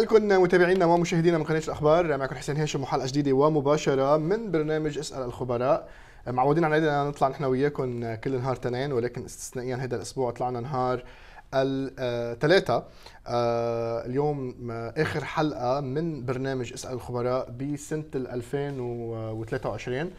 لكم متابعينا ومشاهدينا من قناه الاخبار معكم حسين هاشم وحلقه جديده ومباشره من برنامج اسال الخبراء معودين على نطلع نحن وياكم كل نهار تنين ولكن استثنائيا هذا الاسبوع طلعنا نهار الثلاثة آه، اليوم آخر حلقة من برنامج اسأل الخبراء بسنة 2023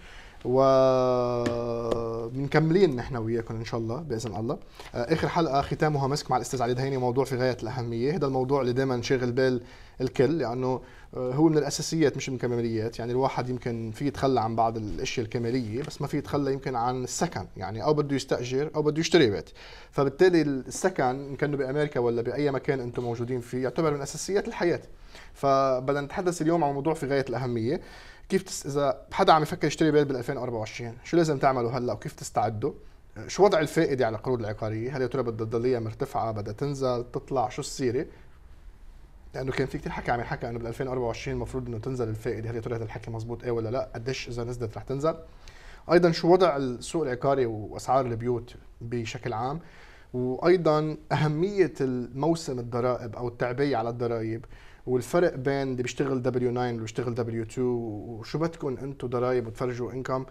ومكملين نحن وياكم ان شاء الله باذن الله آه، اخر حلقه ختامها مسك مع الاستاذ علي دهيني موضوع في غايه الاهميه هذا الموضوع اللي دائما شاغل بال الكل لانه آه، هو من الاساسيات مش من الكماليات يعني الواحد يمكن في يتخلى عن بعض الاشياء الكماليه بس ما في يتخلى يمكن عن السكن يعني او بده يستاجر او بده يشتري بيت فبالتالي السكن ان كانوا بامريكا ولا باي مكان انتم موجودين فيه يعتبر من اساسيات الحياه فبدنا نتحدث اليوم عن موضوع في غايه الاهميه كيف تس... اذا حدا عم يفكر يشتري بيت بال 2024 شو لازم تعمله هلا وكيف تستعدوا آه، شو وضع الفائده على القروض العقاريه هل يا ترى بدها تضليها مرتفعه بدها تنزل تطلع شو السيره لانه كان في كثير حكي عم ينحكى انه بال 2024 المفروض انه تنزل الفائده هل يا ترى هذا الحكي مزبوط ايه ولا لا قديش اذا نزلت رح تنزل ايضا شو وضع السوق العقاري واسعار البيوت بشكل عام وايضا اهميه الموسم الضرائب او التعبئه على الضرائب والفرق بين اللي بيشتغل دبليو 9 واللي بيشتغل دبليو 2 وشو بدكم انتم ضرايب وتفرجوا انكم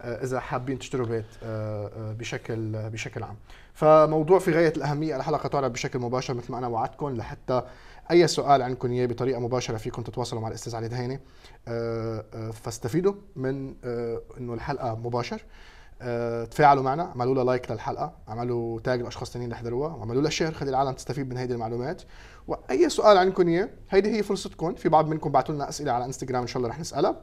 آه، اذا حابين تشتروا بيت آه، آه، بشكل بشكل عام فموضوع في غايه الاهميه الحلقه تعرض بشكل مباشر مثل ما انا وعدتكم لحتى اي سؤال عندكم اياه بطريقه مباشره فيكم تتواصلوا مع الاستاذ علي دهينه فاستفيدوا من انه الحلقه مباشر آه، تفاعلوا معنا عملوا لها لايك للحلقه عملوا تاج لاشخاص ثانيين يحضروها وعملوا لها شير خلي العالم تستفيد من هيدي المعلومات واي سؤال عندكم اياه هيدي هي فرصتكم في بعض منكم بعثوا لنا اسئله على انستغرام ان شاء الله رح نسالها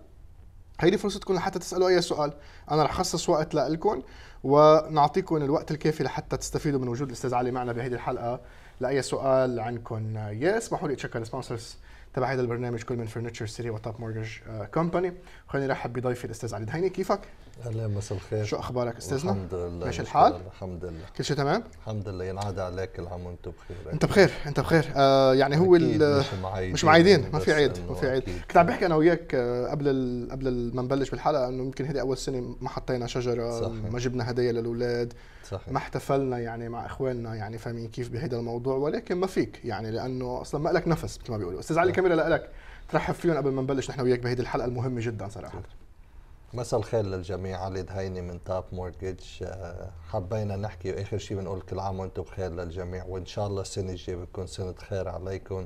هيدي فرصتكم لحتى تسالوا اي سؤال انا رح خصص وقت لكم ونعطيكم الوقت الكافي لحتى تستفيدوا من وجود الاستاذ علي معنا بهيدي الحلقه لاي سؤال عندكم اياه اسمحوا لي اتشكر سبونسرز تبع هذا البرنامج كل من فرنتشر سيري وتوب مورجج كومباني خليني ارحب بضيفي الاستاذ علي دهيني كيفك؟ اهلا مساء الخير شو اخبارك استاذنا؟ الحمد لله ماشي الحال؟ الحمد لله كل شيء تمام؟ الحمد لله ينعاد عليك العام وانت بخير انت بخير انت بخير آه يعني هو مش معايدين مش معايدين ما في عيد ما في عيد كنت عم بحكي انا وياك آه، قبل قبل ما نبلش بالحلقه انه يمكن هذه اول سنه ما حطينا شجره صحيح. ما جبنا هدايا للاولاد صحيح. ما احتفلنا يعني مع اخواننا يعني فاهمين كيف بهذا الموضوع ولكن ما فيك يعني لانه اصلا ما لك نفس مثل ما بيقولوا استاذ علي نعم. كاميرا لك ترحب فيهم قبل ما نبلش نحن وياك بهذه الحلقه المهمه جدا صراحه مساء الخير للجميع علي دهيني من تاب آه، مورجج حبينا نحكي اخر شيء بنقول كل عام وانتم بخير للجميع وان شاء الله السنه الجايه بتكون سنه خير عليكم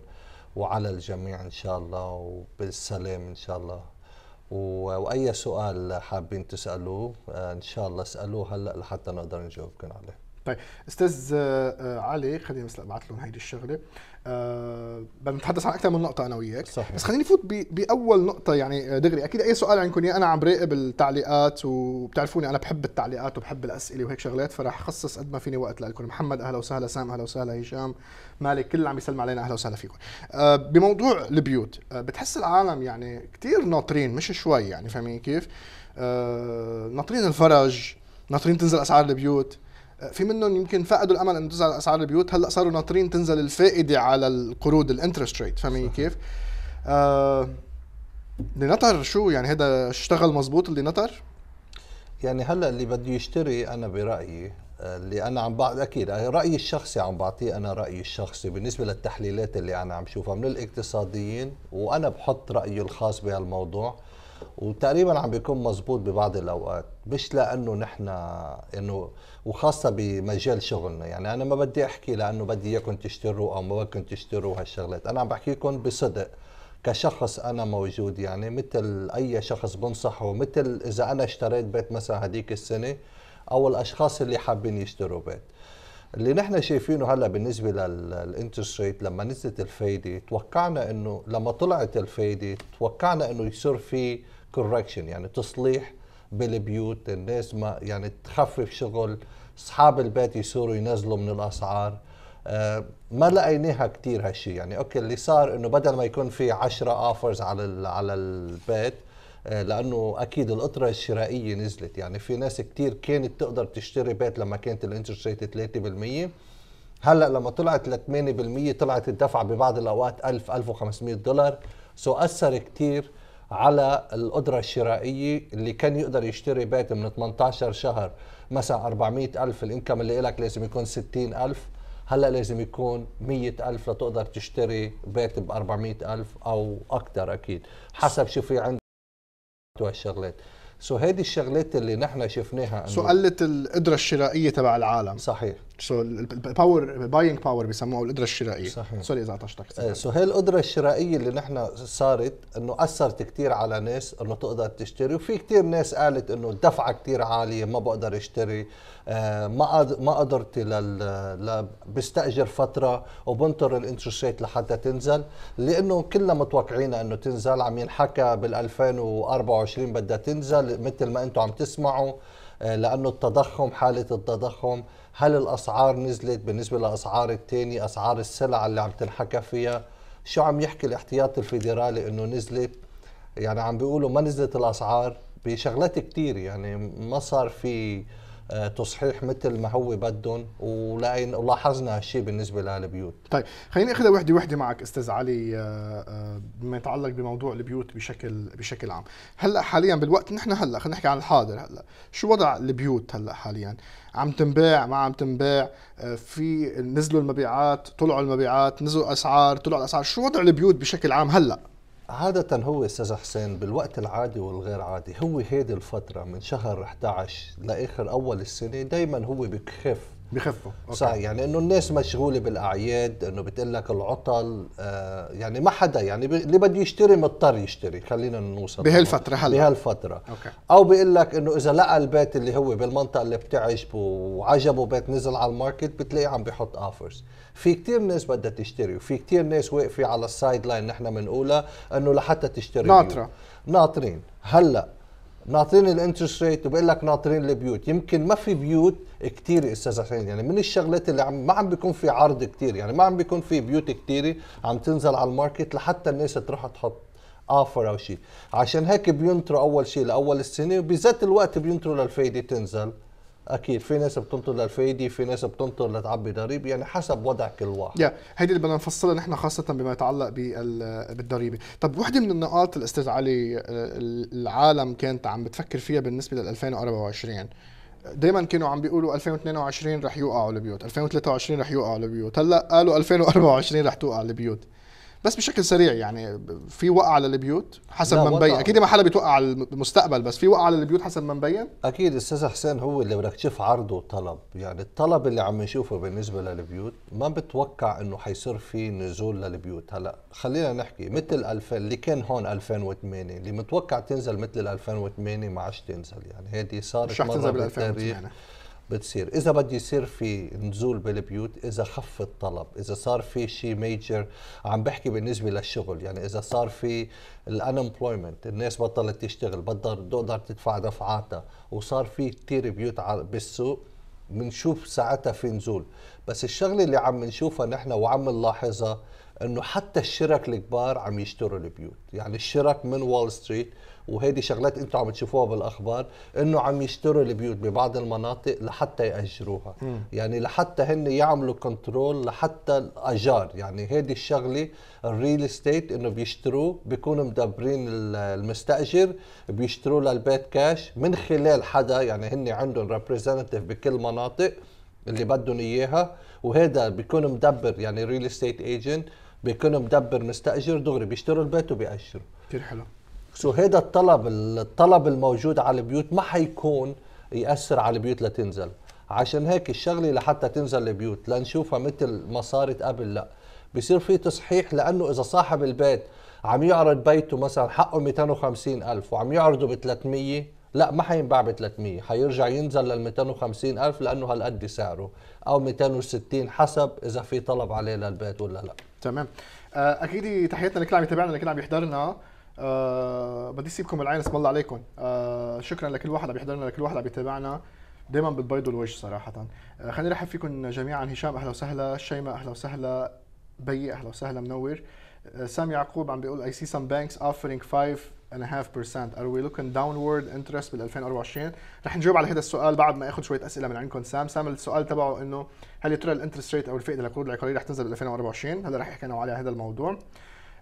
وعلى الجميع ان شاء الله وبالسلام ان شاء الله واي سؤال حابين تسالوه آه، ان شاء الله اسالوه هلا لحتى نقدر نجاوبكم عليه طيب استاذ آه، آه، علي خليني بس ابعث لهم هيدي الشغله أه بنتحدث عن اكثر من نقطه انا وياك صحيح. بس خليني فوت باول نقطه يعني آه، دغري اكيد اي سؤال عندكم انا عم راقب التعليقات وبتعرفوني انا بحب التعليقات وبحب الاسئله وهيك شغلات فراح خصص قد ما فيني وقت لكم محمد اهلا وسهلا سام اهلا وسهلا هشام مالك كل اللي عم يسلم علينا اهلا وسهلا فيكم أه بموضوع البيوت أه بتحس العالم يعني كثير ناطرين مش شوي يعني فاهمين كيف ناطرين الفرج ناطرين تنزل اسعار البيوت في منهم يمكن فقدوا الامل انه تنزل اسعار البيوت هلا صاروا ناطرين تنزل الفائده على القروض الانترست ريت فاهمين كيف؟ آه اللي نطر شو يعني هذا اشتغل مزبوط اللي نطر؟ يعني هلا اللي بده يشتري انا برايي آه، اللي انا عم بعض اكيد آه، رايي الشخصي عم بعطيه انا رايي الشخصي بالنسبه للتحليلات اللي انا عم شوفها من الاقتصاديين وانا بحط رايي الخاص بهالموضوع وتقريبا عم بيكون مزبوط ببعض الاوقات مش لانه نحن انه وخاصه بمجال شغلنا يعني انا ما بدي احكي لانه بدي اياكم تشتروا او ما بدكم تشتروا هالشغلات انا عم بحكيكم بصدق كشخص انا موجود يعني مثل اي شخص بنصحه مثل اذا انا اشتريت بيت مثلا هذيك السنه او الاشخاص اللي حابين يشتروا بيت اللي نحن شايفينه هلا بالنسبه للانترست ريت لما نزلت الفايده توقعنا انه لما طلعت الفايده توقعنا انه يصير في كوركشن يعني تصليح بالبيوت الناس ما يعني تخفف شغل اصحاب البيت يصيروا ينزلوا من الاسعار آه، ما لقيناها كثير هالشيء يعني اوكي اللي صار انه بدل ما يكون في 10 اوفرز على على البيت آه، لانه اكيد القطره الشرائيه نزلت يعني في ناس كثير كانت تقدر تشتري بيت لما كانت الانترست ريت 3% هلا لما طلعت ل 8% طلعت الدفعه ببعض الاوقات 1000 1500 دولار سو اثر كثير على القدرة الشرائية اللي كان يقدر يشتري بيت من 18 شهر مثلا 400 ألف الإنكم اللي لك لازم يكون 60 ألف هلا لازم يكون 100 ألف لتقدر تشتري بيت ب 400 ألف أو أكثر أكيد حسب شو في عند وهالشغلات سو هيدي الشغلات اللي نحن شفناها سو قلت القدره الشرائيه تبع العالم صحيح سو الباور باينج باور بيسموها القدره الشرائيه صحيح سوري اذا عطشتك سو إيه، هي القدره الشرائيه اللي نحن صارت انه اثرت كثير على ناس انه تقدر تشتري وفي كثير ناس قالت انه الدفعه كثير عاليه ما بقدر اشتري إيه، ما ما قدرت لل بستاجر فتره وبنطر الانترست لحتى تنزل لانه كلنا متوقعين انه تنزل عم ينحكى بال 2024 بدها تنزل مثل ما انتم عم تسمعوا إيه، لانه التضخم حاله التضخم هل الاسعار نزلت بالنسبه لاسعار الثاني اسعار السلع اللي عم تنحكى فيها شو عم يحكي الاحتياط الفيدرالي انه نزلت يعني عم بيقولوا ما نزلت الاسعار بشغلات كتير يعني ما صار في تصحيح مثل ما هو بدهم ولاين ولاحظنا هالشيء بالنسبه للبيوت طيب خليني اخذها وحده وحده معك استاذ علي آه، آه، بما يتعلق بموضوع البيوت بشكل بشكل عام هلا حاليا بالوقت نحن هلا خلينا نحكي عن الحاضر هلا شو وضع البيوت هلا حاليا عم تنباع ما عم تنباع آه، في نزلوا المبيعات طلعوا المبيعات نزلوا اسعار طلعوا الاسعار شو وضع البيوت بشكل عام هلا عادة هو استاذ حسين بالوقت العادي والغير عادي هو هيدي الفترة من شهر 11 لاخر اول السنة دائما هو بخف بخفوا صحيح يعني انه الناس مشغوله بالاعياد انه بتقول لك العطل آه يعني ما حدا يعني اللي بده يشتري مضطر يشتري خلينا نوصل بهالفتره هلا بهالفتره أوكي. او بيقول لك انه اذا لقى البيت اللي هو بالمنطقه اللي بتعجبه وعجبه بيت نزل على الماركت بتلاقيه عم بيحط اوفرز في كثير ناس بدها تشتري وفي كثير ناس واقفه على السايد لاين نحن بنقولها انه لحتى تشتري ناطره ناطرين هلا ناطرين الانترست ريت وبقول لك ناطرين البيوت يمكن ما في بيوت كثير استاذ حسين يعني من الشغلات اللي عم ما عم بيكون في عرض كثير يعني ما عم بيكون في بيوت كثيره عم تنزل على الماركت لحتى الناس تروح تحط اوفر او شيء عشان هيك بينطروا اول شيء لاول السنه وبذات الوقت بينطروا للفايده تنزل اكيد في ناس بتنطر للفايده في ناس بتنطر لتعبي ضريبه يعني حسب وضع كل واحد يا yeah. هيدي اللي بدنا نفصلها نحن خاصه بما يتعلق بالضريبه طب وحده من النقاط الاستاذ علي آه، العالم كانت عم بتفكر فيها بالنسبه لل 2024 دائما كانوا عم بيقولوا 2022 رح يوقعوا البيوت 2023 رح يوقعوا البيوت هلا قالوا 2024 رح توقع البيوت بس بشكل سريع يعني في على للبيوت حسب ما مبين اكيد ما حدا بيتوقع على المستقبل بس في على للبيوت حسب ما مبين اكيد استاذ حسين هو اللي بدك تشوف عرض وطلب يعني الطلب اللي عم نشوفه بالنسبه للبيوت ما بتوقع انه حيصير في نزول للبيوت هلا خلينا نحكي مثل 2000 اللي كان هون 2008 اللي متوقع تنزل مثل 2008 ما عادش تنزل يعني هيدي صارت مش رح تنزل بال 2008 بتصير اذا بده يصير في نزول بالبيوت اذا خف الطلب اذا صار في شيء ميجر عم بحكي بالنسبه للشغل يعني اذا صار في الانemployment الناس بطلت تشتغل بتقدر تقدر تدفع دفعاتها وصار في كثير بيوت بالسوق بنشوف ساعتها في نزول بس الشغله اللي عم نشوفها نحن وعم نلاحظها انه حتى الشرك الكبار عم يشتروا البيوت يعني الشرك من وول ستريت وهيدي شغلات انتم عم تشوفوها بالاخبار انه عم يشتروا البيوت ببعض المناطق لحتى ياجروها م. يعني لحتى هن يعملوا كنترول لحتى الاجار يعني هيدي الشغله الريل استيت انه بيشتروه بيكونوا مدبرين المستاجر بيشتروا للبيت كاش من خلال حدا يعني هن عندهم ريبريزنتيف بكل مناطق اللي بدهم اياها وهذا بيكون مدبر يعني ريل استيت ايجنت بيكون مدبر مستاجر دغري بيشتروا البيت وبيأجروا كثير حلو سو هذا الطلب الطلب الموجود على البيوت ما حيكون ياثر على البيوت لتنزل عشان هيك الشغله لحتى تنزل البيوت لنشوفها مثل ما صارت قبل لا بصير في تصحيح لانه اذا صاحب البيت عم يعرض بيته مثلا حقه 250 ألف وعم يعرضه ب 300 لا ما حينباع ب 300 حيرجع ينزل لل 250 ألف لأنه هالقد سعره أو 260 حسب إذا في طلب عليه للبيت ولا لا تمام آه، أكيد تحياتنا لكل عم يتابعنا لكل عم يحضرنا آه، بدي اسيبكم العين اسم الله عليكم آه شكرا لكل واحد عم يحضرنا لكل واحد عم يتابعنا دائما بتبيضوا الوجه صراحه آه خليني ارحب فيكم جميعا هشام اهلا وسهلا شيماء اهلا وسهلا بي اهلا وسهلا منور آه، سام يعقوب عم بيقول اي سي سام بانكس اوفرينج 5.5% ار وي لوكينج وورد انترست بال 2024 رح نجاوب على هذا السؤال بعد ما اخذ شويه اسئله من عندكم سام سام السؤال تبعه انه هل يا ترى الانترست ريت او الفائده للقروض العقاريه رح تنزل بال 2024 هلا رح يحكي لنا على هذا الموضوع آه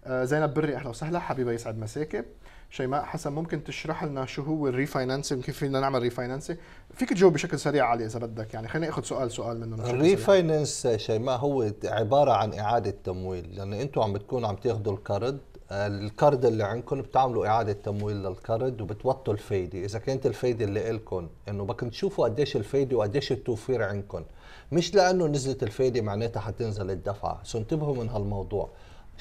آه، زينب بري اهلا وسهلا حبيبه يسعد مساكي شيماء حسن ممكن تشرح لنا شو هو الريفاينانسنج كيف فينا نعمل ريفاينانسنج فيك تجاوب بشكل سريع علي اذا بدك يعني خلينا ناخذ سؤال سؤال منه الريفاينانس شيماء هو عباره عن اعاده تمويل يعني انتم عم بتكونوا عم تاخذوا الكرد الكرد آه، اللي عندكم بتعملوا اعاده تمويل للكرد وبتوطوا الفايده اذا كانت الفايده اللي لكم انه بدكم تشوفوا قديش الفايده وقديش التوفير عندكم مش لانه نزلت الفايده معناتها حتنزل الدفعه سو انتبهوا من هالموضوع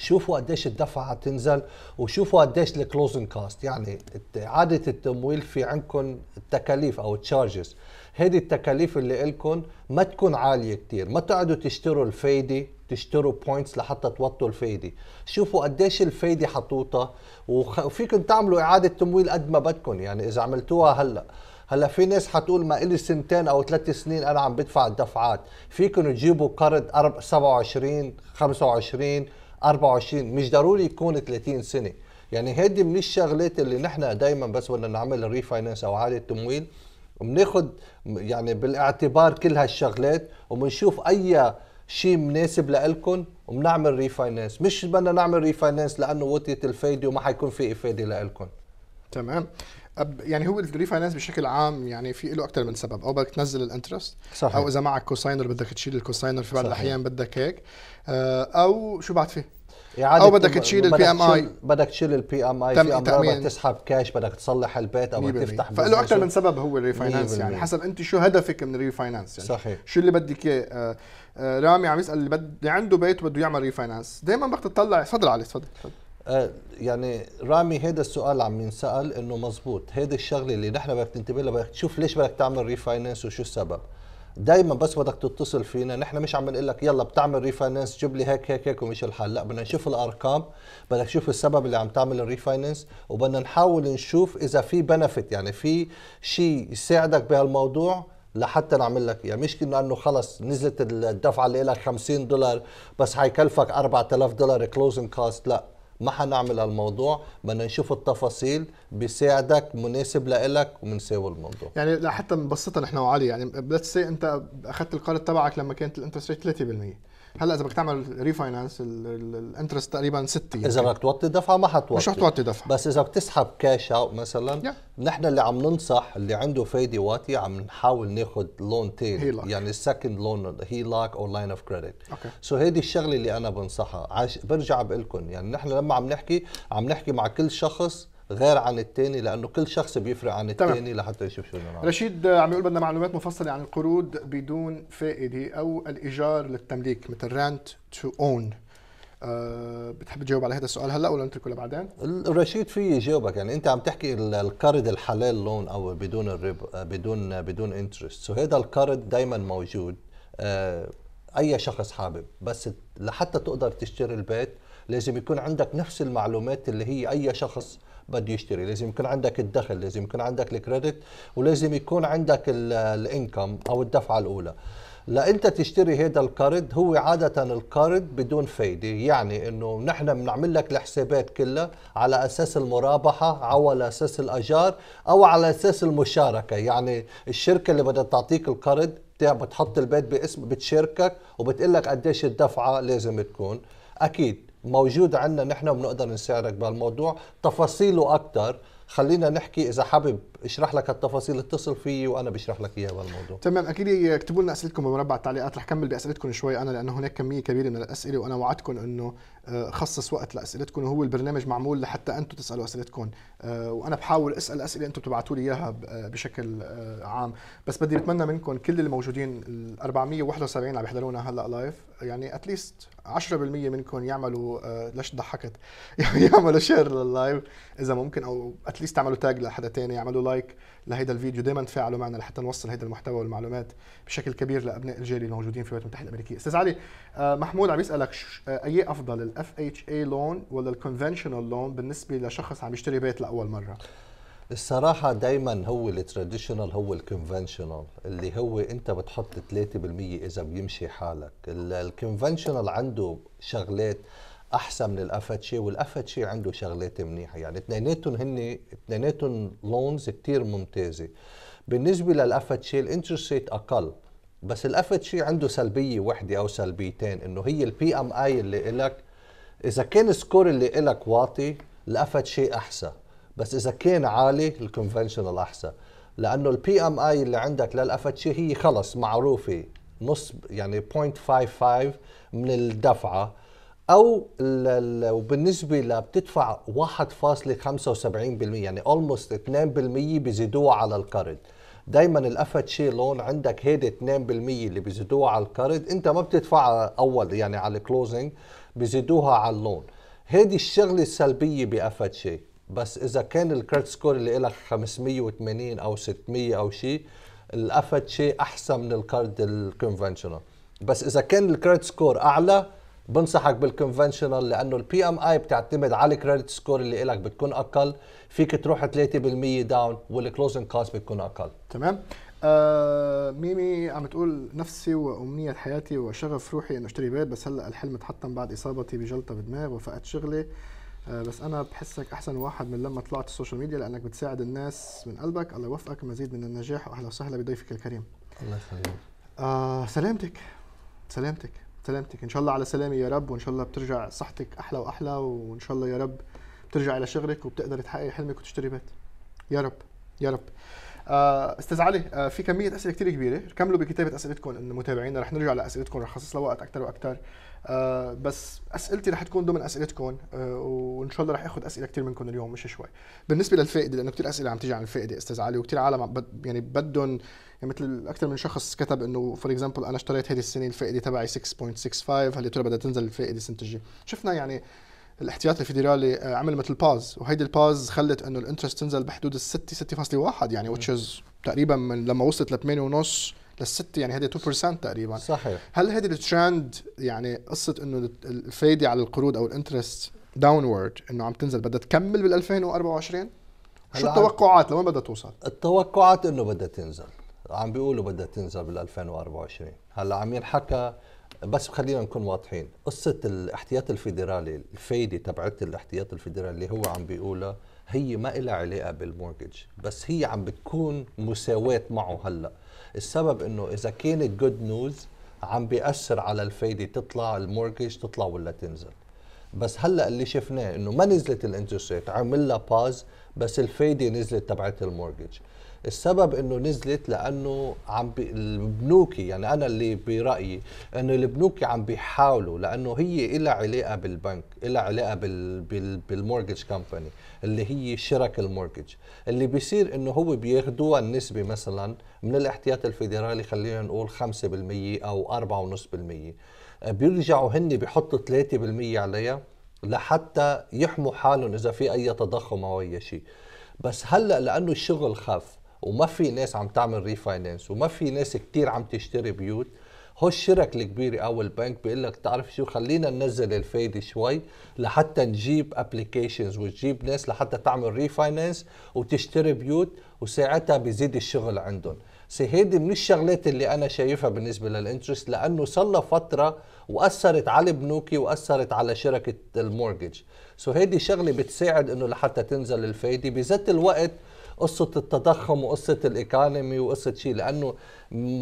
شوفوا قديش الدفعه تنزل وشوفوا قديش الكلوزنج كاست يعني اعاده التمويل في عندكم التكاليف او التشارجز هذه التكاليف اللي لكم ما تكون عاليه كثير ما تقعدوا تشتروا الفايده تشتروا بوينتس لحتى توطوا الفايده شوفوا قديش الفايده حطوطة وفيكم تعملوا اعاده تمويل قد ما بدكم يعني اذا عملتوها هلا هلا في ناس حتقول ما إلي سنتين او ثلاث سنين انا عم بدفع الدفعات فيكم تجيبوا قرض 27 25 24 مش ضروري يكون 30 سنه يعني هيدي من الشغلات اللي نحن دائما بس بدنا نعمل ريفاينانس او اعاده تمويل بناخذ يعني بالاعتبار كل هالشغلات وبنشوف اي شيء مناسب لإلكم وبنعمل ريفاينانس مش بدنا نعمل ريفاينانس لانه وطيت الفايده وما حيكون في افاده لإلكم تمام يعني هو الريفاينانس بشكل عام يعني في له اكثر من سبب او بدك تنزل الانترست صحيح. او اذا معك كوساينر بدك تشيل الكوساينر في بعض الاحيان بدك هيك آه، او شو بعد فيه او بدك تشيل البي ام اي بدك تشيل البي ام اي في امرار بدك تسحب كاش بدك تصلح البيت او بدك تفتح فله اكثر من سبب هو الريفاينانس يعني حسب انت شو هدفك من الريفاينانس يعني صحيح شو اللي بدك اياه آه، آه، رامي عم يسال اللي, بد... عنده بيت وبده يعمل ريفاينانس دائما بدك تطلع تفضل علي تفضل آه، يعني رامي هيدا السؤال عم ينسال انه مزبوط هيدي الشغله اللي نحن بدك تنتبه لها بدك تشوف ليش بدك تعمل ريفاينانس وشو السبب دائما بس بدك تتصل فينا نحن مش عم نقول لك يلا بتعمل ريفاينانس جيب لي هيك هيك هيك ومش الحل لا بدنا نشوف الارقام بدك تشوف السبب اللي عم تعمل الريفاينانس وبدنا نحاول نشوف اذا في بنفيت يعني في شيء يساعدك بهالموضوع لحتى نعمل لك اياه مش كنا انه خلص نزلت الدفعه اللي لك 50 دولار بس حيكلفك 4000 دولار كلوزنج كوست لا ما حنعمل الموضوع بدنا نشوف التفاصيل بيساعدك مناسب لإلك ومنساوي الموضوع يعني لا حتى مبسطة نحن وعلي يعني بس انت اخذت القرض تبعك لما كانت الانترست ريت 3% هلا اذا بدك تعمل ريفاينانس الانترست تقريبا 6 اذا بدك توطي دفعه ما حتوطي مش حتوطي دفعه بس اذا بتسحب كاش اوت مثلا نحن اللي عم ننصح اللي عنده فايده واطي عم نحاول ناخذ لون تيل يعني السكند لون هي لاك او لاين اوف كريدت اوكي سو هيدي الشغله اللي انا بنصحها عش برجع بقول لكم يعني نحن لما عم نحكي عم نحكي مع كل شخص غير عن الثاني لانه كل شخص بيفرق عن الثاني لحتى يشوف شو المعامل رشيد عم يقول بدنا معلومات مفصله عن القروض بدون فائده او الايجار للتمليك مثل رانت تو اون بتحب تجاوب على هذا السؤال هلا ولا نتركه لبعدين؟ رشيد في يجاوبك يعني انت عم تحكي القرض الحلال لون او بدون الرب بدون بدون انترست، سو هذا القرض دائما موجود آه، اي شخص حابب بس لحتى تقدر تشتري البيت لازم يكون عندك نفس المعلومات اللي هي اي شخص بده يشتري لازم يكون عندك الدخل لازم يكون عندك الكريدت ولازم يكون عندك الانكم او الدفعه الاولى لانت تشتري هذا القرض هو عاده القرض بدون فايده يعني انه نحن بنعمل لك الحسابات كلها على اساس المرابحه او على اساس الاجار او على اساس المشاركه يعني الشركه اللي بدها تعطيك القرض بتحط البيت باسم بتشاركك وبتقول لك قديش الدفعه لازم تكون اكيد موجود عندنا نحن وبنقدر نساعدك بهالموضوع تفاصيله اكثر خلينا نحكي اذا حابب اشرح لك التفاصيل اتصل فيي وانا بشرح لك اياها بالموضوع تمام اكيد اكتبوا لنا اسئلتكم بمربع التعليقات رح كمل باسئلتكم شوي انا لانه هناك كميه كبيره من الاسئله وانا وعدتكم انه آه، خصص وقت لاسئلتكم وهو البرنامج معمول لحتى انتم تسالوا اسئلتكم آه، وانا بحاول اسال اسئله انتم بتبعتوا لي اياها آه، بشكل عام بس بدي بتمنى منكم كل الموجودين ال 471 اللي عم يحضرونا هلا لايف يعني اتليست 10% منكم يعملوا ليش ضحكت يعني يعملوا شير لللايف اذا ممكن او اتليست تعملوا تاج لحدا تاني يعملوا لايف لايك لهيدا الفيديو دائما تفاعلوا معنا لحتى نوصل هيدا المحتوى والمعلومات بشكل كبير لابناء اللي الموجودين في الولايات المتحده الامريكيه استاذ علي آه، محمود عم يسالك آه، اي افضل الاف اتش اي لون ولا الكونفنشنال لون بالنسبه لشخص عم يشتري بيت لاول مره الصراحة دايما هو التراديشنال هو الكونفنشنال اللي هو انت بتحط 3% اذا بيمشي حالك الكونفنشنال عنده شغلات احسن من الافاتشي والافاتشي عنده شغلات منيحه يعني اثنيناتهم هن اثنيناتهم لونز كثير ممتازه بالنسبه للافاتشي الانترست ريت اقل بس الافاتشي عنده سلبيه وحده او سلبيتين انه هي البي ام اي اللي الك اذا كان السكور اللي الك واطي الافاتشي احسن بس اذا كان عالي الكونفنشنال احسن لانه البي ام اي اللي عندك للافاتشي هي خلص معروفه نص يعني 0.55 من الدفعه او وبالنسبه لبتدفع 1.75% يعني اولموست 2% بيزيدوها على الكارد دايما الاف اتش لون عندك هيدي 2% اللي بيزيدوها على الكارد انت ما بتدفعها اول يعني على الكلوزنج بيزيدوها على اللون هيدي الشغله السلبيه باف اتش بس اذا كان الكريدت سكور اللي لك 580 او 600 او شيء الاف اتش احسن من الكارد الكونفشنال بس اذا كان الكريدت سكور اعلى بنصحك بالكونفشنال لانه البي ام اي بتعتمد على الكريدت سكور اللي لك بتكون اقل فيك تروح 3% داون والكلوزنج كاست بتكون اقل تمام آه ميمي عم تقول نفسي وامنيه حياتي وشغف روحي انه اشتري بيت بس هلا الحلم تحطم بعد اصابتي بجلطه بدماغ وفقدت شغلي آه بس انا بحسك احسن واحد من لما طلعت السوشيال ميديا لانك بتساعد الناس من قلبك الله يوفقك مزيد من النجاح واهلا وسهلا بضيفك الكريم الله يخليك آه سلامتك سلامتك سلامتك ان شاء الله على سلامه يا رب وان شاء الله بترجع صحتك احلى واحلى وان شاء الله يا رب بترجع الى شغلك وبتقدر تحقق حلمك وتشتري بيت يا رب يا رب آه، استاذ علي آه، في كميه اسئله كثير كبيره كملوا بكتابه اسئلتكم المتابعين متابعينا رح نرجع لاسئلتكم رح نخصص لها وقت اكثر واكثر آه بس اسئلتي رح تكون ضمن اسئلتكم آه وان شاء الله رح اخذ اسئله كثير منكم اليوم مش شوي بالنسبه للفائده لانه كثير اسئله عم تيجي عن الفائده استاذ علي وكثير عالم يعني بدهم يعني مثل اكثر من شخص كتب انه فور اكزامبل انا اشتريت هذه السنه الفائده تبعي 6.65 هل ترى بدها تنزل الفائده السنه الجايه شفنا يعني الاحتياطي الفيدرالي آه، عمل مثل باز وهيدي الباز خلت انه الانترست تنزل بحدود ال 6 6.1 يعني وتشز تقريبا من لما وصلت ل 8 ونص للستة يعني هذا 2% تقريبا صحيح هل هذا الترند يعني قصة انه الفايدة على القروض او الانترست داونورد انه عم تنزل بدها تكمل بال 2024 شو التوقعات لوين بدها توصل؟ التوقعات انه بدها تنزل عم بيقولوا بدها تنزل بال 2024 هلا عم ينحكى بس خلينا نكون واضحين قصة الاحتياط الفيدرالي الفايدة تبعت الاحتياط الفيدرالي اللي هو عم بيقولها هي ما لها علاقة بالمورجج بس هي عم بتكون مساواة معه هلأ السبب انه اذا كانت جود نيوز عم بيأثر على الفايده تطلع المورجيج تطلع ولا تنزل بس هلا اللي شفناه انه ما نزلت الانترست ريت عمل لها باز بس الفايده نزلت تبعت المورجيج السبب انه نزلت لانه عم بي البنوكي يعني انا اللي برايي انه البنوكي عم بيحاولوا لانه هي إلى علاقه بالبنك إلى علاقه بال بال بالمورجج كومباني اللي هي شرك المورجج اللي بيصير انه هو بياخذوها النسبه مثلا من الاحتياط الفيدرالي خلينا نقول 5% او 4.5% بيرجعوا هن بيحطوا 3% عليها لحتى يحموا حالهم اذا في اي تضخم او اي شيء بس هلا لانه الشغل خف وما في ناس عم تعمل ريفاينانس وما في ناس كتير عم تشتري بيوت هو الشرك الكبيرة أو البنك بيقول لك تعرف شو خلينا ننزل الفايدة شوي لحتى نجيب ابلكيشنز وتجيب ناس لحتى تعمل ريفاينانس وتشتري بيوت وساعتها بيزيد الشغل عندهم سي هيدي من الشغلات اللي انا شايفها بالنسبه للانترست لانه صار لها فتره واثرت على البنوكي واثرت على شركه المورجج سو هيدي شغله بتساعد انه لحتى تنزل الفايده بذات الوقت قصه التضخم وقصه الايكونومي وقصه شيء لانه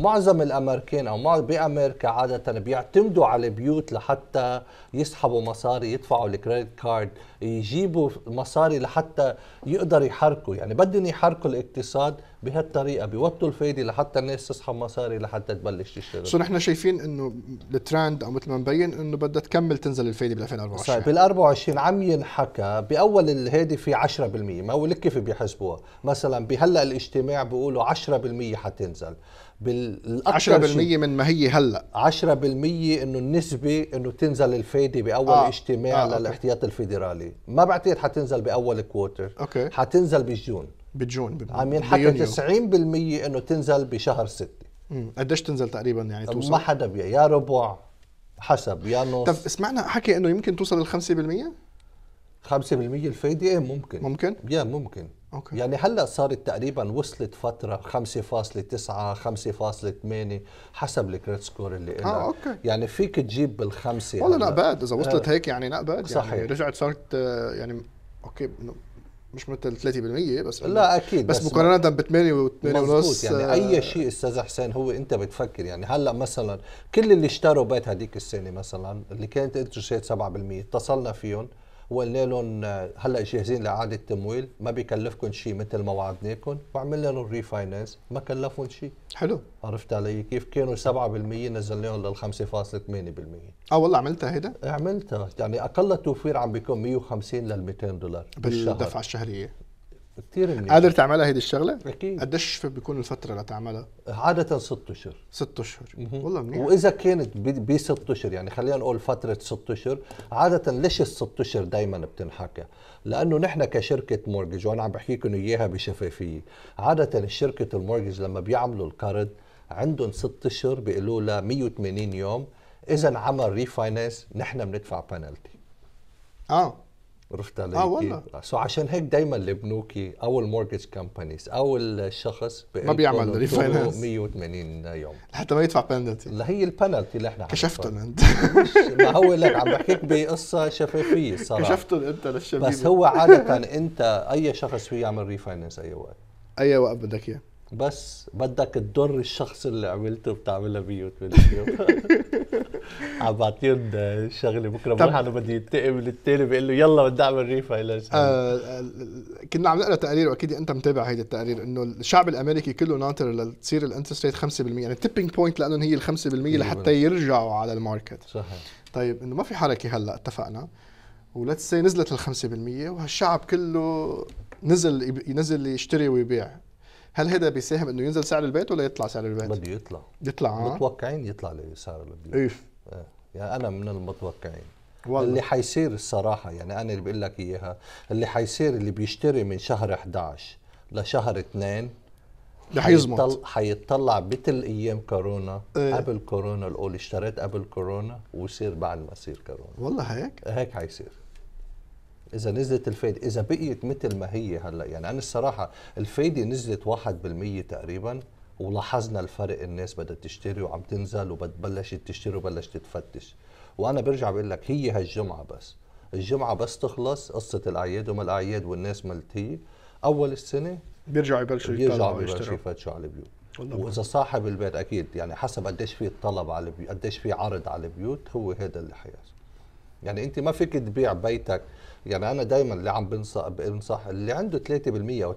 معظم الامريكان او بامريكا عاده بيعتمدوا على البيوت لحتى يسحبوا مصاري يدفعوا الكريدت كارد يجيبوا مصاري لحتى يقدر يحركوا يعني بدهم يحركوا الاقتصاد بهالطريقه بيوطوا الفايده لحتى الناس تسحب مصاري لحتى تبلش تشتغل سو نحن شايفين انه الترند او مثل ما مبين انه بدها تكمل تنزل الفايده بال 2024 بال 24 عم ينحكى باول الهادي في 10% ما هو كيف بيحسبوها مثلا بهلا الاجتماع بيقولوا 10% حتنزل بالاكثر 10% شي... من ما هي هلا 10% انه النسبه انه تنزل الفايده باول آه. اجتماع آه. للاحتياط الفيدرالي ما بعتقد حتنزل باول كوارتر اوكي حتنزل بجون بجون عم ينحكى 90% انه تنزل بشهر 6 قديش تنزل تقريبا يعني توصل ما حدا بيع يا ربع حسب يا نص طب سمعنا حكي انه يمكن توصل ال 5% 5% الفايده ايه ممكن ممكن؟ يا ممكن أوكي. يعني هلا صارت تقريبا وصلت فتره 5.9 5.8 حسب الكريت سكور اللي لها آه، أوكي. يعني فيك تجيب بالخمسه والله نقباد اذا وصلت آه. هيك يعني نقباد يعني صحيح. يعني رجعت صارت يعني اوكي مش مثل 3% بس لا اكيد بس, بس مقارنه ب 8 و 8 ونص يعني آه، اي شيء استاذ حسين هو انت بتفكر يعني هلا مثلا كل اللي اشتروا بيت هذيك السنه مثلا اللي كانت انترست 7% اتصلنا فيهم وقلنا آه، لهم هلا جاهزين لاعاده تمويل ما بيكلفكم شيء مثل ما وعدناكم وعملنا لهم ريفاينانس ما كلفهم شيء حلو عرفت علي كيف كانوا 7% نزلناهم لل 5.8% اه والله عملتها هيدا؟ إيه، عملتها يعني اقل توفير عم بيكون 150 لل 200 دولار بالدفعه الشهريه كثير منيح قادر تعملها هيدي الشغله؟ اكيد قديش بيكون الفتره لتعملها؟ عاده ست اشهر ست اشهر والله منيح واذا كانت بست اشهر يعني خلينا نقول فتره ست اشهر عاده ليش الست اشهر دائما بتنحكى؟ لانه نحن كشركه مورجج وانا عم بحكيكم اياها بشفافيه، عاده الشركه المورجج لما بيعملوا الكارد عندهم ست اشهر بيقولوا لها 180 يوم اذا عمل ريفاينانس نحن بندفع بنالتي اه عرفت علي؟ اه والله سو عشان هيك دائما البنوكي او المورجج كومبانيز او الشخص ما بيعمل ريفاينانس 180 يوم لحتى ما يدفع بنالتي لا هي البنالتي اللي احنا كشفتهم انت ما هو لك عم بحكيك بقصه شفافيه صراحه كشفتهم انت للشباب بس هو عاده انت اي شخص فيه يعمل ريفاينانس اي وقت اي وقت بدك اياه بس بدك تضر الشخص اللي عملته بتعملها 180 يوم عم بعطيهم آه، شغله بكره انا بده ينتقم للتاني بقول له يلا بدي اعمل ريفا الى آه،, آه كنا عم نقرا تقارير واكيد انت متابع هيدي التقارير انه الشعب الامريكي كله ناطر لتصير الانترست ريت 5% يعني التيبنج بوينت لانه هي ال 5% لحتى يرجعوا على الماركت صحيح طيب انه ما في حركه هلا اتفقنا ولتس نزلت ال 5% وهالشعب كله نزل ينزل يشتري ويبيع هل هذا بيساهم انه ينزل سعر البيت ولا يطلع سعر البيت؟ بده يطلع يطلع آه. متوقعين يطلع سعر البيت ايف آه. يعني انا من المتوقعين والله. اللي حيصير الصراحه يعني انا اللي بقول لك اياها اللي حيصير اللي بيشتري من شهر 11 لشهر 2 رح يزمط حيطلع مثل ايام كورونا ايه. قبل كورونا الاول اشتريت قبل كورونا ويصير بعد ما يصير كورونا والله هيك هيك حيصير اذا نزلت الفايده اذا بقيت مثل ما هي هلا يعني انا الصراحه الفايده نزلت 1% تقريبا ولاحظنا الفرق الناس بدها تشتري وعم تنزل وبتبلش تشتري وبلشت تفتش وانا برجع بقول لك هي هالجمعه بس الجمعه بس تخلص قصه الاعياد وما الاعياد والناس ملتي اول السنه بيرجعوا يبلشوا بيرجعوا يبلشوا يفتشوا على البيوت واذا صاحب البيت اكيد يعني حسب قديش في طلب على البيوت قديش في عرض على البيوت هو هذا اللي حيحصل يعني انت ما فيك تبيع بيتك يعني انا دائما اللي عم بنصح بنصح اللي عنده 3% او